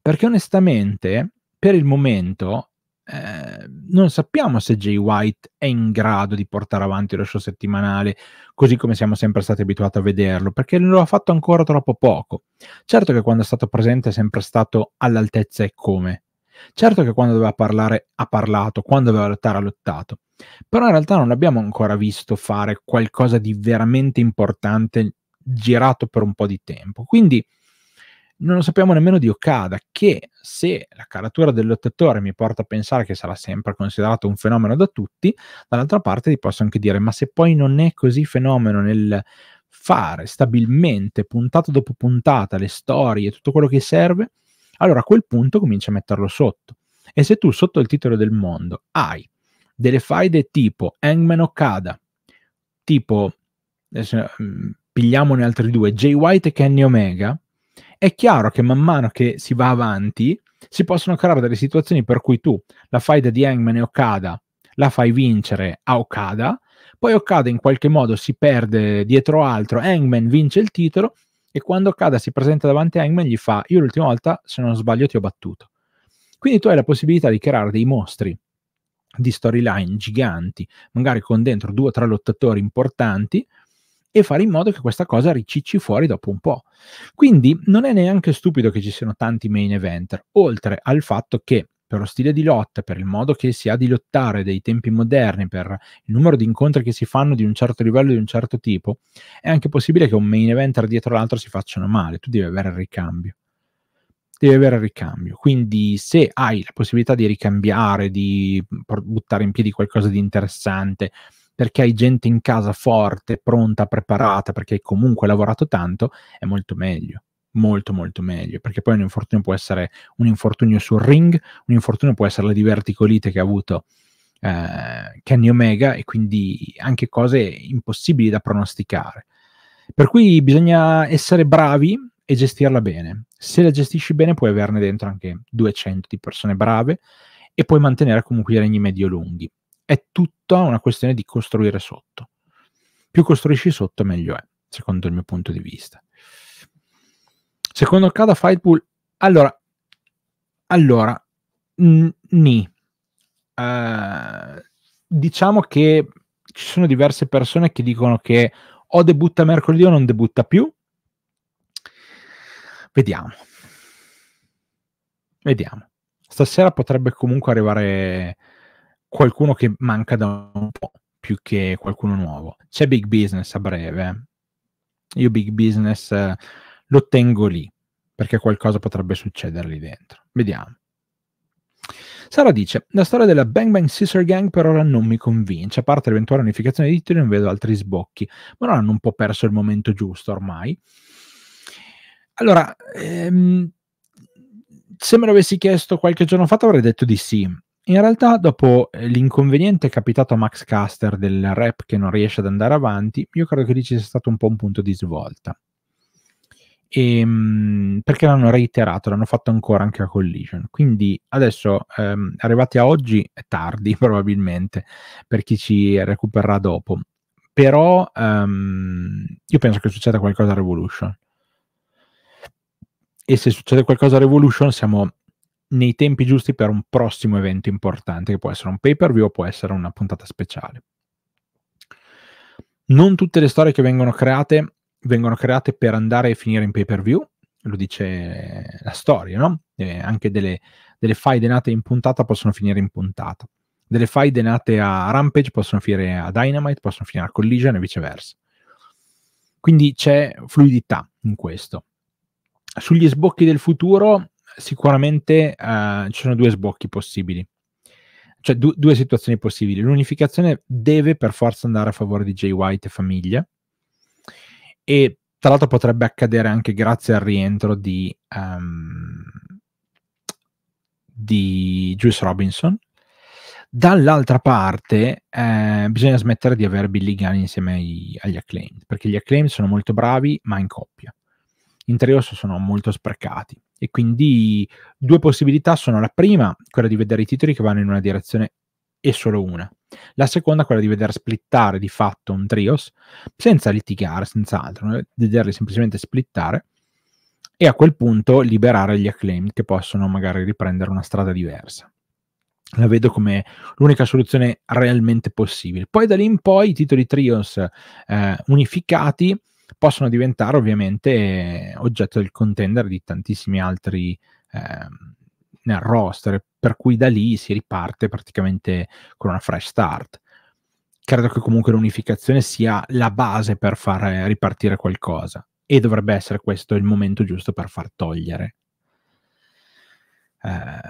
Perché onestamente per il momento eh, non sappiamo se Jay White è in grado di portare avanti lo show settimanale così come siamo sempre stati abituati a vederlo, perché lo ha fatto ancora troppo poco. Certo che quando è stato presente è sempre stato all'altezza e come. Certo che quando doveva parlare ha parlato, quando doveva lottare ha lottato, però in realtà non l'abbiamo ancora visto fare qualcosa di veramente importante girato per un po' di tempo. Quindi non lo sappiamo nemmeno di Okada, che se la caratura del lottatore mi porta a pensare che sarà sempre considerato un fenomeno da tutti, dall'altra parte ti posso anche dire, ma se poi non è così fenomeno nel fare stabilmente, puntata dopo puntata, le storie, tutto quello che serve, allora a quel punto comincia a metterlo sotto. E se tu sotto il titolo del mondo hai delle faide tipo Hangman Okada, tipo, adesso, mm, pigliamone altri due, Jay White e Kenny Omega, è chiaro che man mano che si va avanti si possono creare delle situazioni per cui tu la faida di Hangman e Okada la fai vincere a Okada, poi Okada in qualche modo si perde dietro altro, Hangman vince il titolo e quando Okada si presenta davanti a Hangman gli fa io l'ultima volta se non sbaglio ti ho battuto. Quindi tu hai la possibilità di creare dei mostri di storyline giganti, magari con dentro due o tre lottatori importanti, e fare in modo che questa cosa ricicci fuori dopo un po'. Quindi non è neanche stupido che ci siano tanti main event, oltre al fatto che per lo stile di lotta, per il modo che si ha di lottare dei tempi moderni, per il numero di incontri che si fanno di un certo livello, di un certo tipo, è anche possibile che un main event dietro l'altro si facciano male, tu devi avere il ricambio. Devi avere il ricambio, quindi se hai la possibilità di ricambiare, di buttare in piedi qualcosa di interessante, perché hai gente in casa forte, pronta, preparata, perché hai comunque lavorato tanto, è molto meglio molto molto meglio perché poi un infortunio può essere un infortunio sul ring un infortunio può essere la diverticolite che ha avuto eh, Kenny Omega e quindi anche cose impossibili da pronosticare per cui bisogna essere bravi e gestirla bene se la gestisci bene puoi averne dentro anche 200 di persone brave e puoi mantenere comunque i regni medio lunghi è tutta una questione di costruire sotto. Più costruisci sotto, meglio è, secondo il mio punto di vista. Secondo Kada Fightpool, allora, allora, ni. Uh, diciamo che ci sono diverse persone che dicono che o debutta mercoledì o non debutta più. Vediamo. Vediamo. Stasera potrebbe comunque arrivare qualcuno che manca da un po' più che qualcuno nuovo. C'è big business a breve. Io big business eh, lo tengo lì perché qualcosa potrebbe succedere lì dentro. Vediamo. Sara dice: La storia della Bang Bang Scissor Gang per ora non mi convince. A parte l'eventuale unificazione di titoli, non vedo altri sbocchi. Ma non hanno un po' perso il momento giusto ormai. Allora, ehm, se me l'avessi chiesto qualche giorno fa, avrei detto di sì. In realtà, dopo eh, l'inconveniente capitato a Max Caster del rap che non riesce ad andare avanti, io credo che lì ci sia stato un po' un punto di svolta. E, ehm, perché l'hanno reiterato, l'hanno fatto ancora anche a Collision. Quindi adesso, ehm, arrivati a oggi, è tardi probabilmente per chi ci recupererà dopo. Però ehm, io penso che succeda qualcosa a Revolution. E se succede qualcosa a Revolution siamo nei tempi giusti per un prossimo evento importante, che può essere un pay per view o può essere una puntata speciale. Non tutte le storie che vengono create vengono create per andare e finire in pay per view, lo dice la storia, no? Eh, anche delle, delle faide nate in puntata possono finire in puntata, delle faide nate a Rampage possono finire a Dynamite, possono finire a Collision e viceversa. Quindi c'è fluidità in questo. Sugli sbocchi del futuro sicuramente uh, ci sono due sbocchi possibili, cioè du- due situazioni possibili. L'unificazione deve per forza andare a favore di Jay White e famiglia e tra l'altro potrebbe accadere anche grazie al rientro di, um, di Juice Robinson. Dall'altra parte eh, bisogna smettere di avere Billy Gunn insieme ai, agli acclaimed, perché gli acclaimed sono molto bravi ma in coppia. In trio sono molto sprecati e quindi due possibilità sono la prima, quella di vedere i titoli che vanno in una direzione e solo una. La seconda, quella di vedere splittare di fatto un trios senza litigare, senz'altro, altro, vederli semplicemente splittare e a quel punto liberare gli acclaimed che possono magari riprendere una strada diversa. La vedo come l'unica soluzione realmente possibile. Poi da lì in poi i titoli trios eh, unificati possono diventare ovviamente oggetto del contender di tantissimi altri eh, nel roster, per cui da lì si riparte praticamente con una fresh start. Credo che comunque l'unificazione sia la base per far ripartire qualcosa e dovrebbe essere questo il momento giusto per far togliere eh,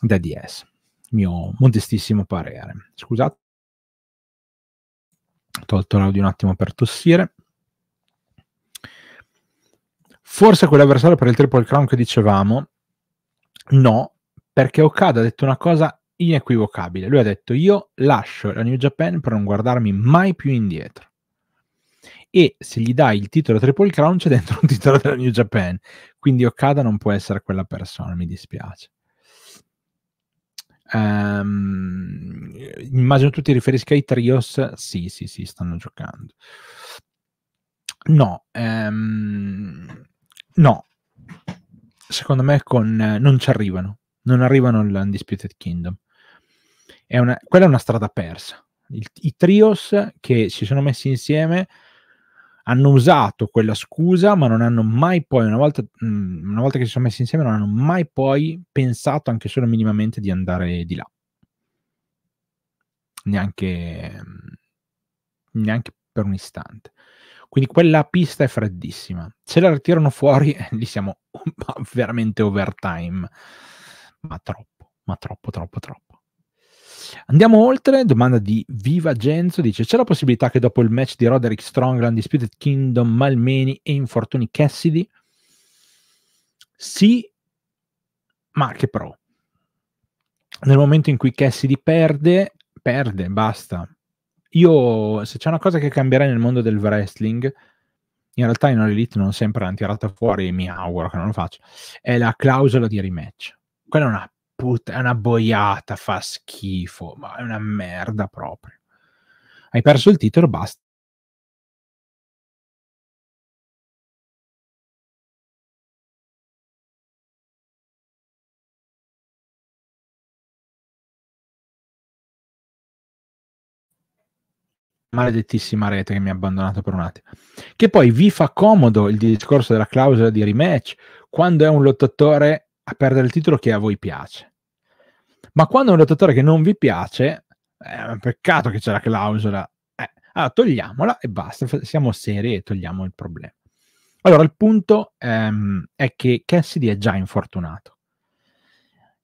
da DS, mio modestissimo parere. Scusate, ho tolto l'audio un attimo per tossire. Forse quell'avversario per il triple crown che dicevamo, no, perché Okada ha detto una cosa inequivocabile. Lui ha detto io lascio la New Japan per non guardarmi mai più indietro. E se gli dai il titolo Triple Crown c'è dentro un titolo della New Japan. Quindi Okada non può essere quella persona, mi dispiace. Um, immagino tu ti riferisca ai trios. Sì, sì, sì, stanno giocando. No, um, No, secondo me con, eh, non ci arrivano, non arrivano all'Undisputed Kingdom. È una, quella è una strada persa. Il, I trios che si sono messi insieme hanno usato quella scusa, ma non hanno mai poi, una volta, mh, mm, una volta che si sono messi insieme, non hanno mai poi pensato anche solo minimamente di andare di là. Neanche, mm, neanche per un istante. Quindi quella pista è freddissima. Se la tirano fuori, lì siamo veramente overtime. Ma troppo, ma troppo, troppo, troppo. Andiamo oltre, domanda di Viva Genzo, dice c'è la possibilità che dopo il match di Roderick strong Disputed Kingdom, Malmeni e infortuni Cassidy? Sì, ma che pro. Nel momento in cui Cassidy perde, perde, basta. Io, se c'è una cosa che cambierà nel mondo del wrestling, in realtà in All Elite non sempre l'hanno tirata fuori, e mi auguro che non lo faccia, è la clausola di rematch. Quella è una puttana, è una boiata, fa schifo, ma è una merda proprio. Hai perso il titolo, basta, maledettissima rete che mi ha abbandonato per un attimo. Che poi vi fa comodo il discorso della clausola di rematch quando è un lottatore a perdere il titolo che a voi piace. Ma quando è un lottatore che non vi piace, è un peccato che c'è la clausola. Eh, allora togliamola e basta, siamo seri e togliamo il problema. Allora, il punto ehm, è che Cassidy è già infortunato.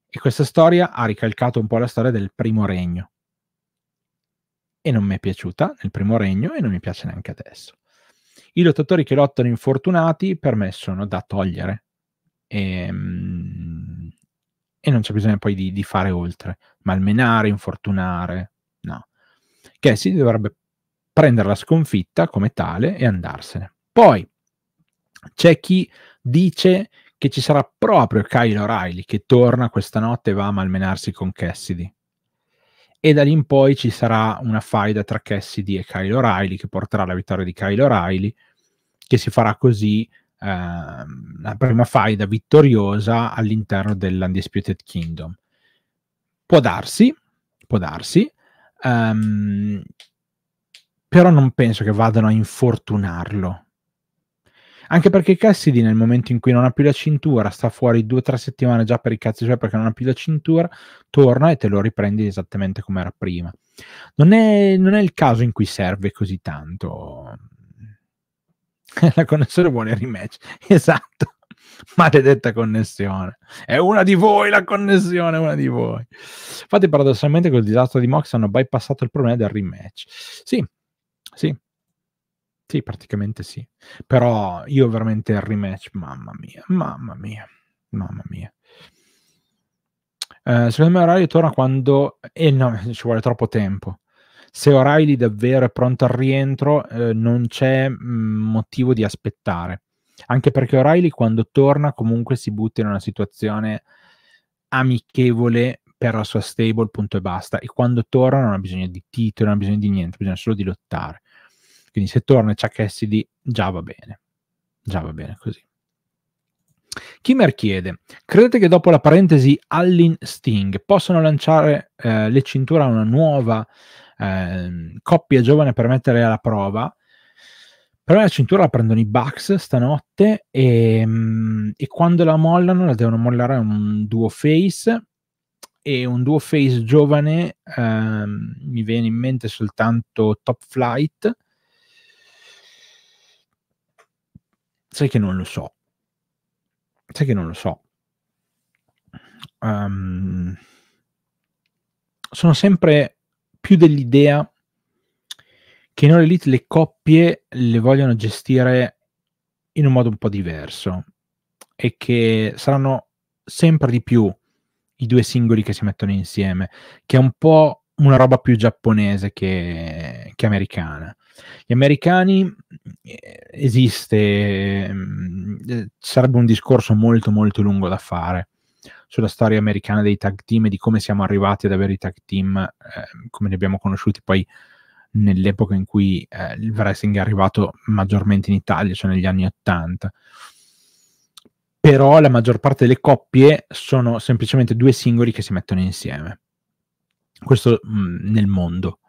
E questa storia ha ricalcato un po' la storia del primo regno e non mi è piaciuta nel primo regno e non mi piace neanche adesso. I lottatori che lottano infortunati per me sono da togliere e, ehm, e non c'è bisogno poi di, di, fare oltre. Malmenare, infortunare, no. Cassie dovrebbe prendere la sconfitta come tale e andarsene. Poi c'è chi dice che ci sarà proprio Kyle O'Reilly che torna questa notte e va a malmenarsi con Cassidy e da lì in poi ci sarà una faida tra Cassidy e Kyle O'Reilly che porterà alla vittoria di Kyle O'Reilly che si farà così eh, la prima faida vittoriosa all'interno dell'Undisputed Kingdom. Può darsi, può darsi, um, però non penso che vadano a infortunarlo anche perché Cassidy nel momento in cui non ha più la cintura, sta fuori due o tre settimane già per i cazzi suoi perché non ha più la cintura, torna e te lo riprendi esattamente come era prima. Non è, non è il caso in cui serve così tanto. la connessione vuole rematch, esatto. Maledetta connessione. È una di voi la connessione, una di voi. Infatti paradossalmente col disastro di Mox hanno bypassato il problema del rematch. Sì, sì, sì, praticamente sì. Però io veramente il rematch, mamma mia, mamma mia, mamma mia. Eh, secondo me O'Reilly torna quando... E eh, no, ci vuole troppo tempo. Se O'Reilly davvero è pronto al rientro, eh, non c'è mm, motivo di aspettare. Anche perché O'Reilly quando torna comunque si butta in una situazione amichevole per la sua stable, punto e basta. E quando torna non ha bisogno di titolo, non ha bisogno di niente, bisogna solo di lottare. Quindi se torna Chuck Cassidy già va bene, già va bene così. Kimmer chiede, credete che dopo la parentesi Allin Sting possano lanciare eh, le cinture a una nuova eh, coppia giovane per mettere alla prova? Per me la cintura la prendono i Bucks stanotte e, mm, e quando la mollano la devono mollare un duo face e un duo face giovane eh, mi viene in mente soltanto Top Flight Sai che non lo so. Sai che non lo so. Um, sono sempre più dell'idea che in All Elite le coppie le vogliono gestire in un modo un po' diverso e che saranno sempre di più i due singoli che si mettono insieme, che è un po' una roba più giapponese che, che americana. Gli americani eh, esiste, mm, eh, sarebbe un discorso molto molto lungo da fare sulla storia americana dei tag team e di come siamo arrivati ad avere i tag team eh, come li abbiamo conosciuti poi nell'epoca in cui eh, il wrestling è arrivato maggiormente in Italia, cioè negli anni 80 però la maggior parte delle coppie sono semplicemente due singoli che si mettono insieme. Questo mh, mm, nel mondo.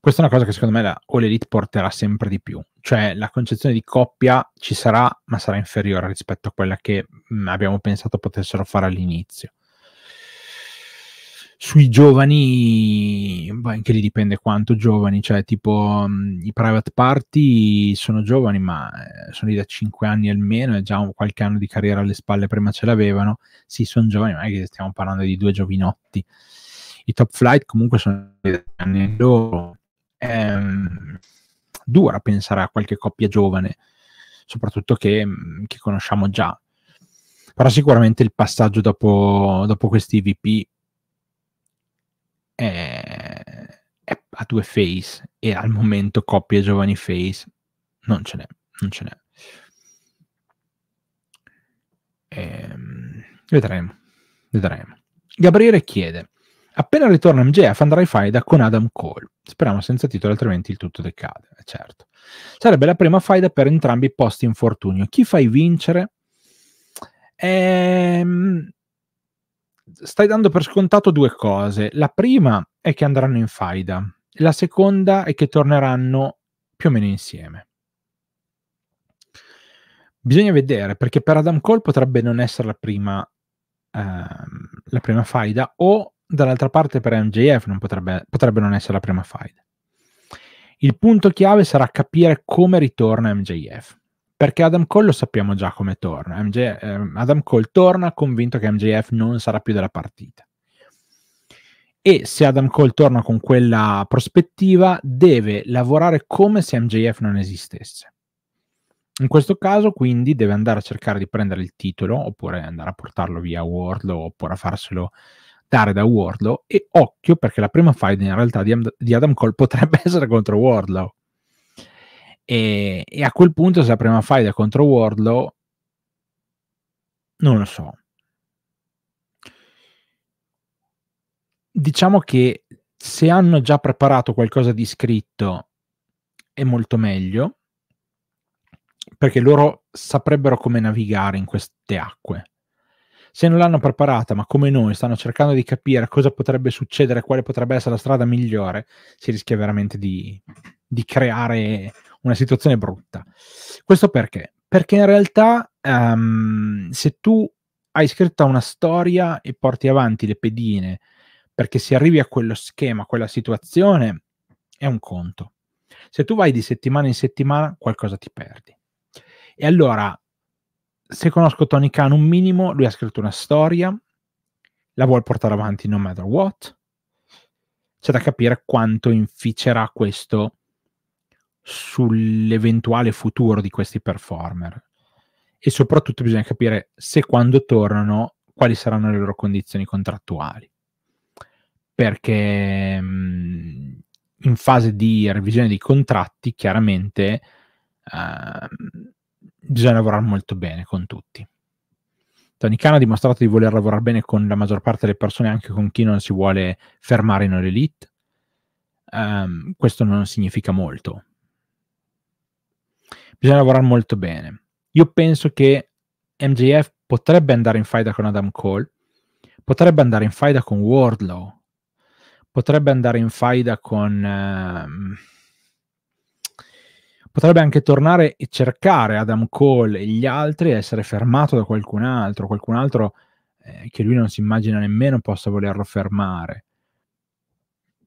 Questa è una cosa che secondo me la All Elite porterà sempre di più, cioè la concezione di coppia ci sarà, ma sarà inferiore rispetto a quella che mh, mm, abbiamo pensato potessero fare all'inizio sui giovani, anche lì dipende quanto giovani, cioè tipo mh, mm, i private party sono giovani ma eh, sono lì da 5 anni almeno e già un, qualche anno di carriera alle spalle prima ce l'avevano, sì sono giovani ma è che stiamo parlando di due giovinotti, i top flight comunque sono anni loro. È ehm, dura pensare a qualche coppia giovane, soprattutto che, mm, che conosciamo già. Però sicuramente il passaggio dopo, dopo questi VP è, è a due face e al momento coppie giovani face non ce n'è, non ce n'è. Ehm, vedremo, vedremo. Gabriele chiede, Appena ritorna MJF andrà in faida con Adam Cole. Speriamo senza titolo, altrimenti il tutto decade, eh, certo. Sarebbe la prima faida per entrambi i posti infortunio. Chi fai vincere? Ehm, stai dando per scontato due cose. La prima è che andranno in faida. La seconda è che torneranno più o meno insieme. Bisogna vedere, perché per Adam Cole potrebbe non essere la prima, ehm, la prima faida o dall'altra parte per MJF non potrebbe, potrebbe non essere la prima fight. Il punto chiave sarà capire come ritorna MJF, perché Adam Cole lo sappiamo già come torna. MJ, eh, Adam Cole torna convinto che MJF non sarà più della partita. E se Adam Cole torna con quella prospettiva, deve lavorare come se MJF non esistesse. In questo caso, quindi, deve andare a cercare di prendere il titolo, oppure andare a portarlo via a World, oppure a farselo aspettare da Wardlow e occhio perché la prima fight in realtà di, di Adam Cole potrebbe essere contro Wardlow. E, e, a quel punto se la prima fight è contro Wardlow, non lo so. Diciamo che se hanno già preparato qualcosa di scritto è molto meglio perché loro saprebbero come navigare in queste acque. Se non l'hanno preparata, ma come noi stanno cercando di capire cosa potrebbe succedere, quale potrebbe essere la strada migliore, si rischia veramente di, di creare una situazione brutta. Questo perché? Perché in realtà um, se tu hai scritto una storia e porti avanti le pedine perché si arrivi a quello schema, a quella situazione, è un conto. Se tu vai di settimana in settimana, qualcosa ti perdi. E allora se conosco Tony Khan un minimo, lui ha scritto una storia, la vuol portare avanti no matter what. C'è da capire quanto inficerà questo sull'eventuale futuro di questi performer. E soprattutto bisogna capire se quando tornano quali saranno le loro condizioni contrattuali. Perché mm, in fase di revisione dei contratti, chiaramente... Uh, bisogna lavorare molto bene con tutti. Tony Khan ha dimostrato di voler lavorare bene con la maggior parte delle persone, anche con chi non si vuole fermare in un'elite. Um, questo non significa molto. Bisogna lavorare molto bene. Io penso che MJF potrebbe andare in faida con Adam Cole, potrebbe andare in faida con Wardlow, potrebbe andare in faida con... Uh, potrebbe anche tornare e cercare Adam Cole e gli altri e essere fermato da qualcun altro, qualcun altro eh, che lui non si immagina nemmeno possa volerlo fermare.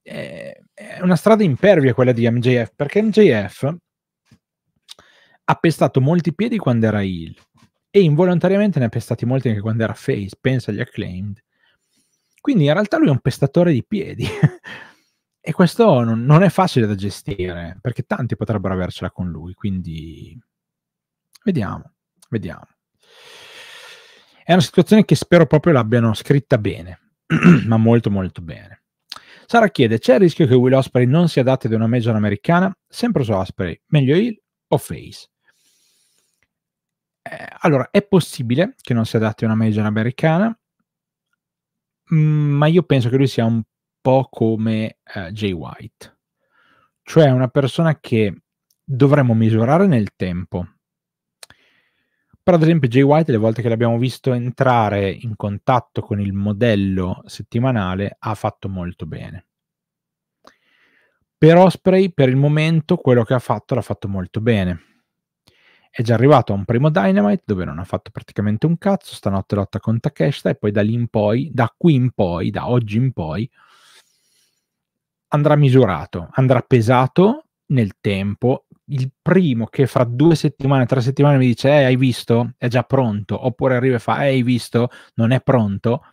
È, è una strada impervia quella di MJF, perché MJF ha pestato molti piedi quando era heel e involontariamente ne ha pestati molti anche quando era face, pensa agli acclaimed. Quindi in realtà lui è un pestatore di piedi, E questo non, non, è facile da gestire, perché tanti potrebbero avercela con lui, quindi vediamo, vediamo. È una situazione che spero proprio l'abbiano scritta bene, ma molto molto bene. Sara chiede, c'è il rischio che Will Osprey non sia adatti ad una major americana? Sempre su Osprey, meglio il o face? Eh, allora, è possibile che non sia adatti a una major americana, mm, ma io penso che lui sia un po' come eh, Jay White, cioè una persona che dovremmo misurare nel tempo. Però ad esempio Jay White, le volte che l'abbiamo visto entrare in contatto con il modello settimanale, ha fatto molto bene. Per Osprey, per il momento, quello che ha fatto l'ha fatto molto bene. È già arrivato a un primo Dynamite dove non ha fatto praticamente un cazzo, stanotte lotta con Takeshita e poi da lì in poi, da qui in poi, da oggi in poi, andrà misurato, andrà pesato nel tempo. Il primo che fra due settimane, tre settimane mi dice, eh, hai visto? È già pronto. Oppure arriva e fa, eh, hai visto? Non è pronto.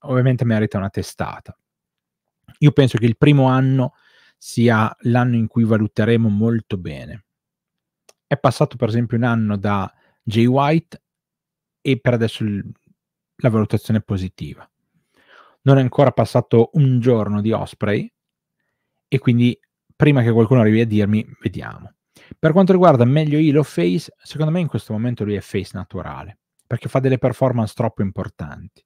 Ovviamente merita una testata. Io penso che il primo anno sia l'anno in cui valuteremo molto bene. È passato per esempio un anno da Jay White e per adesso il, la valutazione è positiva. Non è ancora passato un giorno di Osprey e quindi prima che qualcuno arrivi a dirmi, vediamo. Per quanto riguarda meglio il o Face, secondo me in questo momento lui è Face naturale, perché fa delle performance troppo importanti.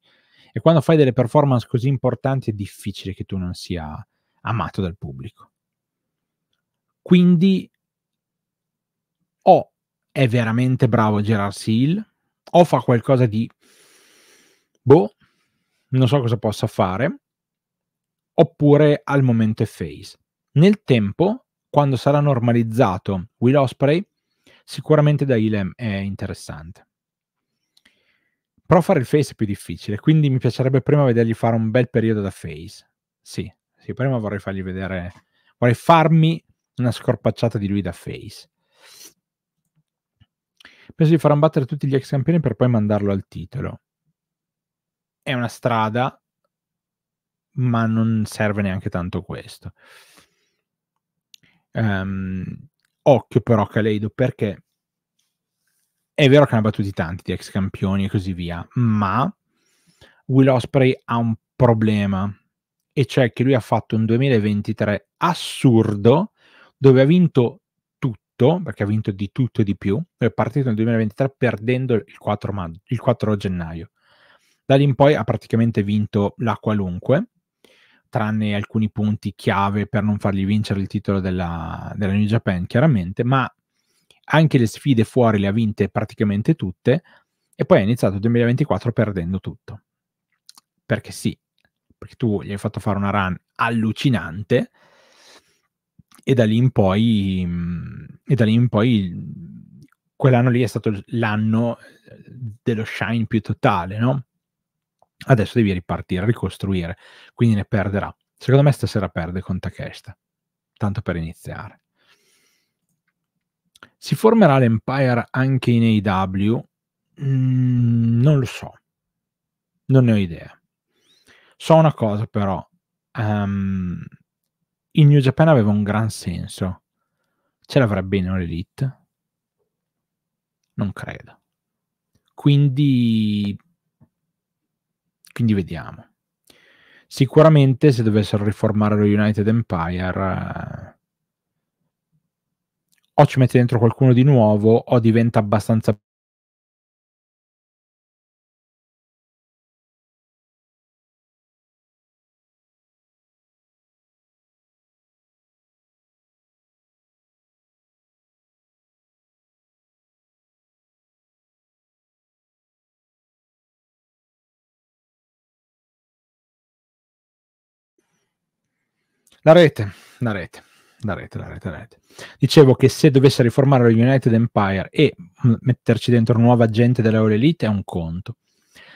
E quando fai delle performance così importanti è difficile che tu non sia amato dal pubblico. Quindi o è veramente bravo Gerarsi Hill, o fa qualcosa di boh, non so cosa possa fare, oppure al momento è phase. Nel tempo, quando sarà normalizzato Will Osprey, sicuramente da Ilem è interessante. Però fare il face è più difficile, quindi mi piacerebbe prima vedergli fare un bel periodo da face. Sì, sì, prima vorrei fargli vedere, vorrei farmi una scorpacciata di lui da face. Penso di far battere tutti gli ex campioni per poi mandarlo al titolo. È una strada, ma non serve neanche tanto questo. Um, occhio però Caleido perché è vero che ne ha battuti tanti di ex campioni e così via, ma Will Osprey ha un problema e cioè che lui ha fatto un 2023 assurdo dove ha vinto tutto, perché ha vinto di tutto e di più, e è partito nel 2023 perdendo il 4, maggio, il 4 gennaio. Da lì in poi ha praticamente vinto la qualunque, tranne alcuni punti chiave per non fargli vincere il titolo della, della New Japan, chiaramente, ma anche le sfide fuori le ha vinte praticamente tutte e poi ha iniziato il 2024 perdendo tutto. Perché sì, perché tu gli hai fatto fare una run allucinante e da lì in poi, e da lì in poi quell'anno lì è stato l'anno dello shine più totale, no? Adesso devi ripartire, ricostruire, quindi ne perderà. Secondo me stasera perde con Takeshita, tanto per iniziare. Si formerà l'Empire anche in AW? Mm, non lo so, non ne ho idea. So una cosa però, um, ehm, il New Japan aveva un gran senso. Ce l'avrebbe in All Non credo. Quindi quindi vediamo. Sicuramente se dovessero riformare lo United Empire eh, o ci mette dentro qualcuno di nuovo o diventa abbastanza La rete, la rete, la rete, la rete, la rete. Dicevo che se dovesse riformare lo United Empire e mm, metterci dentro nuova gente della All Elite è un conto.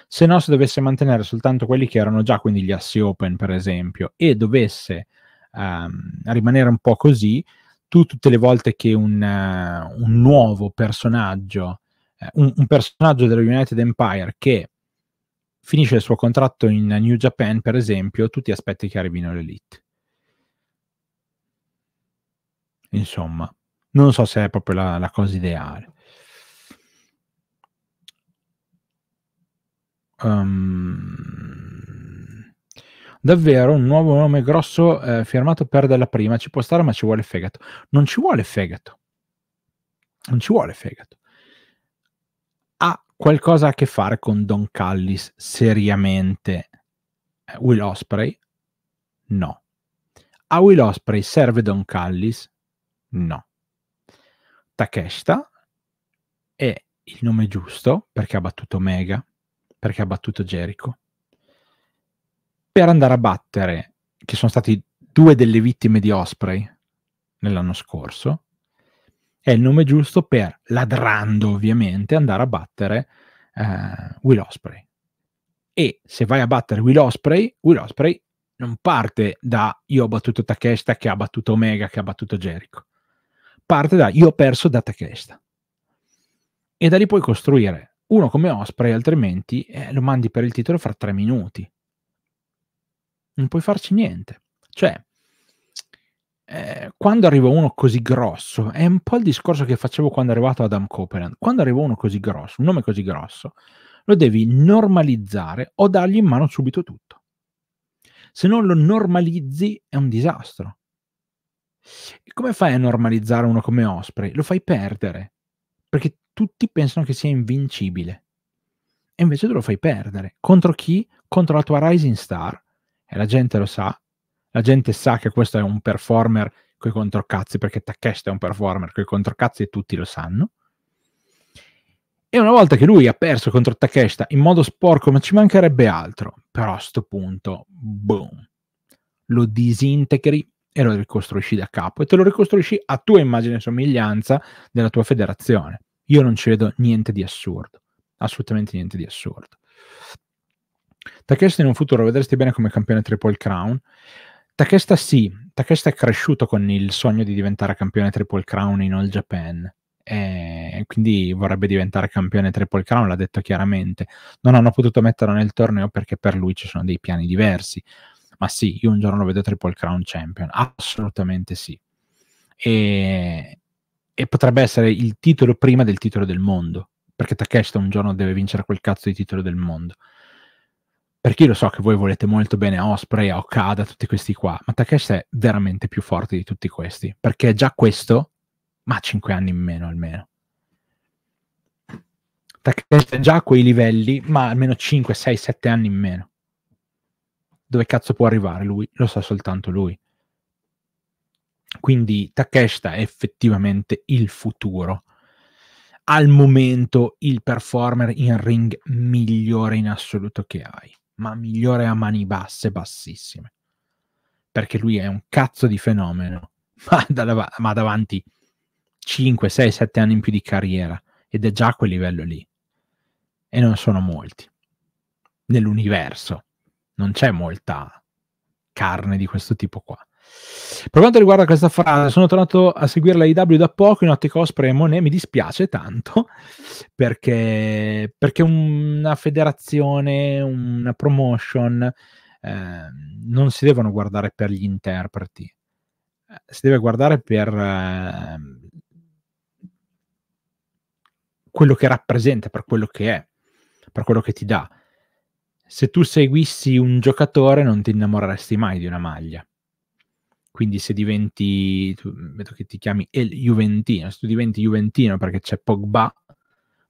Se no, se dovesse mantenere soltanto quelli che erano già, quindi gli assi open per esempio, e dovesse um, rimanere un po' così, tu tutte le volte che un, uh, un nuovo personaggio, uh, un, un personaggio dello United Empire che finisce il suo contratto in New Japan, per esempio, tu ti aspetti che arrivino l'Elite. Insomma, non so se è proprio la, la cosa ideale. Um, davvero un nuovo nome grosso eh, firmato per della prima ci può stare ma ci vuole fegato non ci vuole fegato non ci vuole fegato ha qualcosa a che fare con Don Callis seriamente eh, Will Osprey no a Will Osprey serve Don Callis No. Takeshita è il nome giusto perché ha battuto Mega, perché ha battuto Jericho. Per andare a battere, che sono stati due delle vittime di Osprey nell'anno scorso, è il nome giusto per, ladrando ovviamente, andare a battere eh, Will Osprey. E se vai a battere Will Osprey, Will Osprey non parte da io ho battuto Takeshita che ha battuto Omega, che ha battuto Jericho parte da io ho perso data chest e da lì puoi costruire uno come Osprey altrimenti eh, lo mandi per il titolo fra tre minuti non puoi farci niente cioè eh, quando arriva uno così grosso è un po' il discorso che facevo quando è arrivato Adam Copeland quando arriva uno così grosso un nome così grosso lo devi normalizzare o dargli in mano subito tutto se non lo normalizzi è un disastro e come fai a normalizzare uno come Osprey? Lo fai perdere, perché tutti pensano che sia invincibile. E invece te lo fai perdere. Contro chi? Contro la tua Rising Star. E la gente lo sa. La gente sa che questo è un performer coi controcazzi, perché Takeshita è un performer coi controcazzi e tutti lo sanno. E una volta che lui ha perso contro Takeshita in modo sporco, ma ci mancherebbe altro. Però a sto punto, boom, lo disintegri e lo ricostruisci da capo e te lo ricostruisci a tua immagine e somiglianza della tua federazione. Io non ci vedo niente di assurdo, assolutamente niente di assurdo. Takeshita in un futuro vedresti bene come campione Triple Crown. Takeshita sì, Takeshita è cresciuto con il sogno di diventare campione Triple Crown in All Japan. E quindi vorrebbe diventare campione Triple Crown, l'ha detto chiaramente. Non hanno potuto metterlo nel torneo perché per lui ci sono dei piani diversi ma sì, io un giorno lo vedo Triple Crown Champion, assolutamente sì. E, e potrebbe essere il titolo prima del titolo del mondo, perché Takeshita un giorno deve vincere quel cazzo di titolo del mondo. Perché io lo so che voi volete molto bene a Osprey, a Okada, tutti questi qua, ma Takeshita è veramente più forte di tutti questi, perché già questo, ma 5 anni in meno almeno. Takeshita è già a quei livelli, ma almeno 5, 6, 7 anni in meno dove cazzo può arrivare lui, lo sa soltanto lui. Quindi Takeshita è effettivamente il futuro. Al momento il performer in ring migliore in assoluto che hai, ma migliore a mani basse, bassissime. Perché lui è un cazzo di fenomeno, ma, dav- ma davanti 5, 6, 7 anni in più di carriera ed è già a quel livello lì. E non sono molti nell'universo non c'è molta carne di questo tipo qua. Per quanto riguarda questa frase, sono tornato a seguire la IW da poco in ottica Osprey e Monet, mi dispiace tanto perché, perché una federazione, una promotion eh, non si devono guardare per gli interpreti, eh, si deve guardare per eh, quello che rappresenta, per quello che è, per quello che ti dà se tu seguissi un giocatore non ti innamoreresti mai di una maglia. Quindi se diventi, tu, vedo che ti chiami il Juventino, se tu diventi Juventino perché c'è Pogba,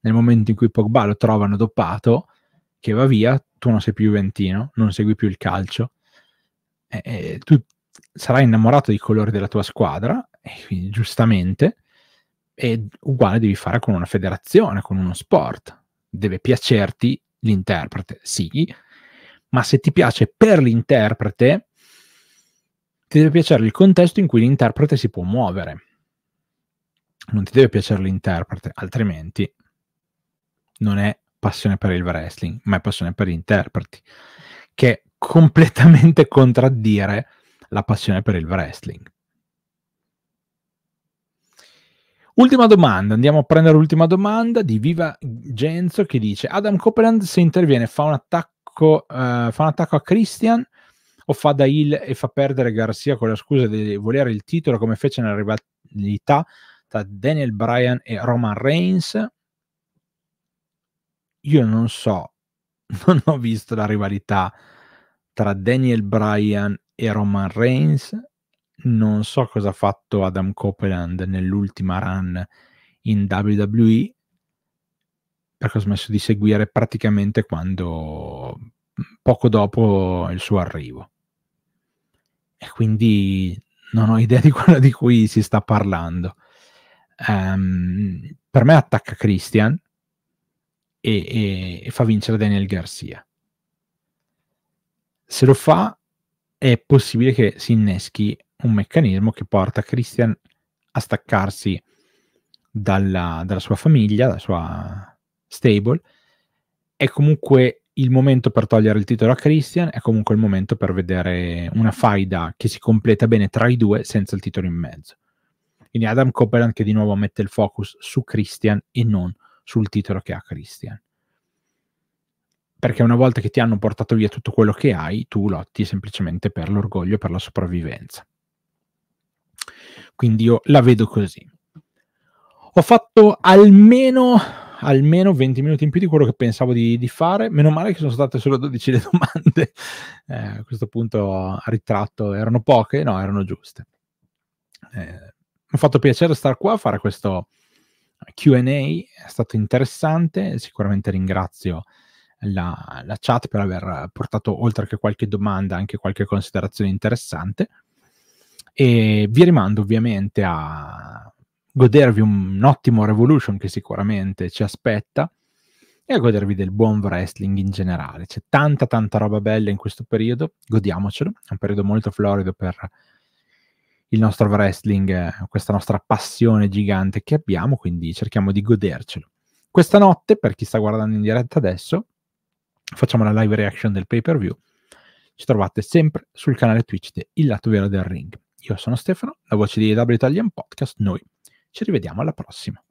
nel momento in cui Pogba lo trovano doppato, che va via, tu non sei più Juventino, non segui più il calcio, e, e, tu sarai innamorato dei colori della tua squadra, quindi, giustamente, e uguale devi fare con una federazione, con uno sport. Deve piacerti l'interprete, sì, ma se ti piace per l'interprete, ti deve piacere il contesto in cui l'interprete si può muovere. Non ti deve piacere l'interprete, altrimenti non è passione per il wrestling, ma è passione per gli interpreti, che è completamente contraddire la passione per il wrestling. Ultima domanda, andiamo a prendere l'ultima domanda di Viva Genzo che dice Adam Copeland se interviene fa un attacco, uh, fa un attacco a Christian o fa da il e fa perdere Garcia con la scusa di volere il titolo come fece nella rivalità tra Daniel Bryan e Roman Reigns? Io non so, non ho visto la rivalità tra Daniel Bryan e Roman Reigns, non so cosa ha fatto Adam Copeland nell'ultima run in WWE, perché ho smesso di seguire praticamente quando mm, poco dopo il suo arrivo. E quindi non ho idea di quello di cui si sta parlando. Um, per me attacca Christian e, e, e fa vincere Daniel Garcia. Se lo fa, è possibile che si inneschi un meccanismo che porta Christian a staccarsi dalla, dalla sua famiglia, dalla sua stable. È comunque il momento per togliere il titolo a Christian, è comunque il momento per vedere una faida che si completa bene tra i due senza il titolo in mezzo. Quindi Adam Copeland che di nuovo mette il focus su Christian e non sul titolo che ha Christian. Perché una volta che ti hanno portato via tutto quello che hai, tu lotti semplicemente per l'orgoglio, per la sopravvivenza. Quindi io la vedo così. Ho fatto almeno, almeno 20 minuti in più di quello che pensavo di, di fare. Meno male che sono state solo 12 le domande. Eh, a questo punto ritratto erano poche, no, erano giuste. Eh, mi ha fatto piacere stare qua a fare questo QA, è stato interessante. Sicuramente ringrazio la, la, chat per aver portato oltre che qualche domanda anche qualche considerazione interessante. E vi rimando ovviamente a godervi un, un ottimo Revolution che sicuramente ci aspetta e a godervi del buon wrestling in generale. C'è tanta tanta roba bella in questo periodo, godiamocelo, è un periodo molto florido per il nostro wrestling, questa nostra passione gigante che abbiamo, quindi cerchiamo di godercelo. Questa notte, per chi sta guardando in diretta adesso, facciamo la live reaction del pay per view. Ci trovate sempre sul canale Twitch di Il Lato Vero del Ring. Io sono Stefano, la voce di W Italian Podcast. Noi ci rivediamo alla prossima.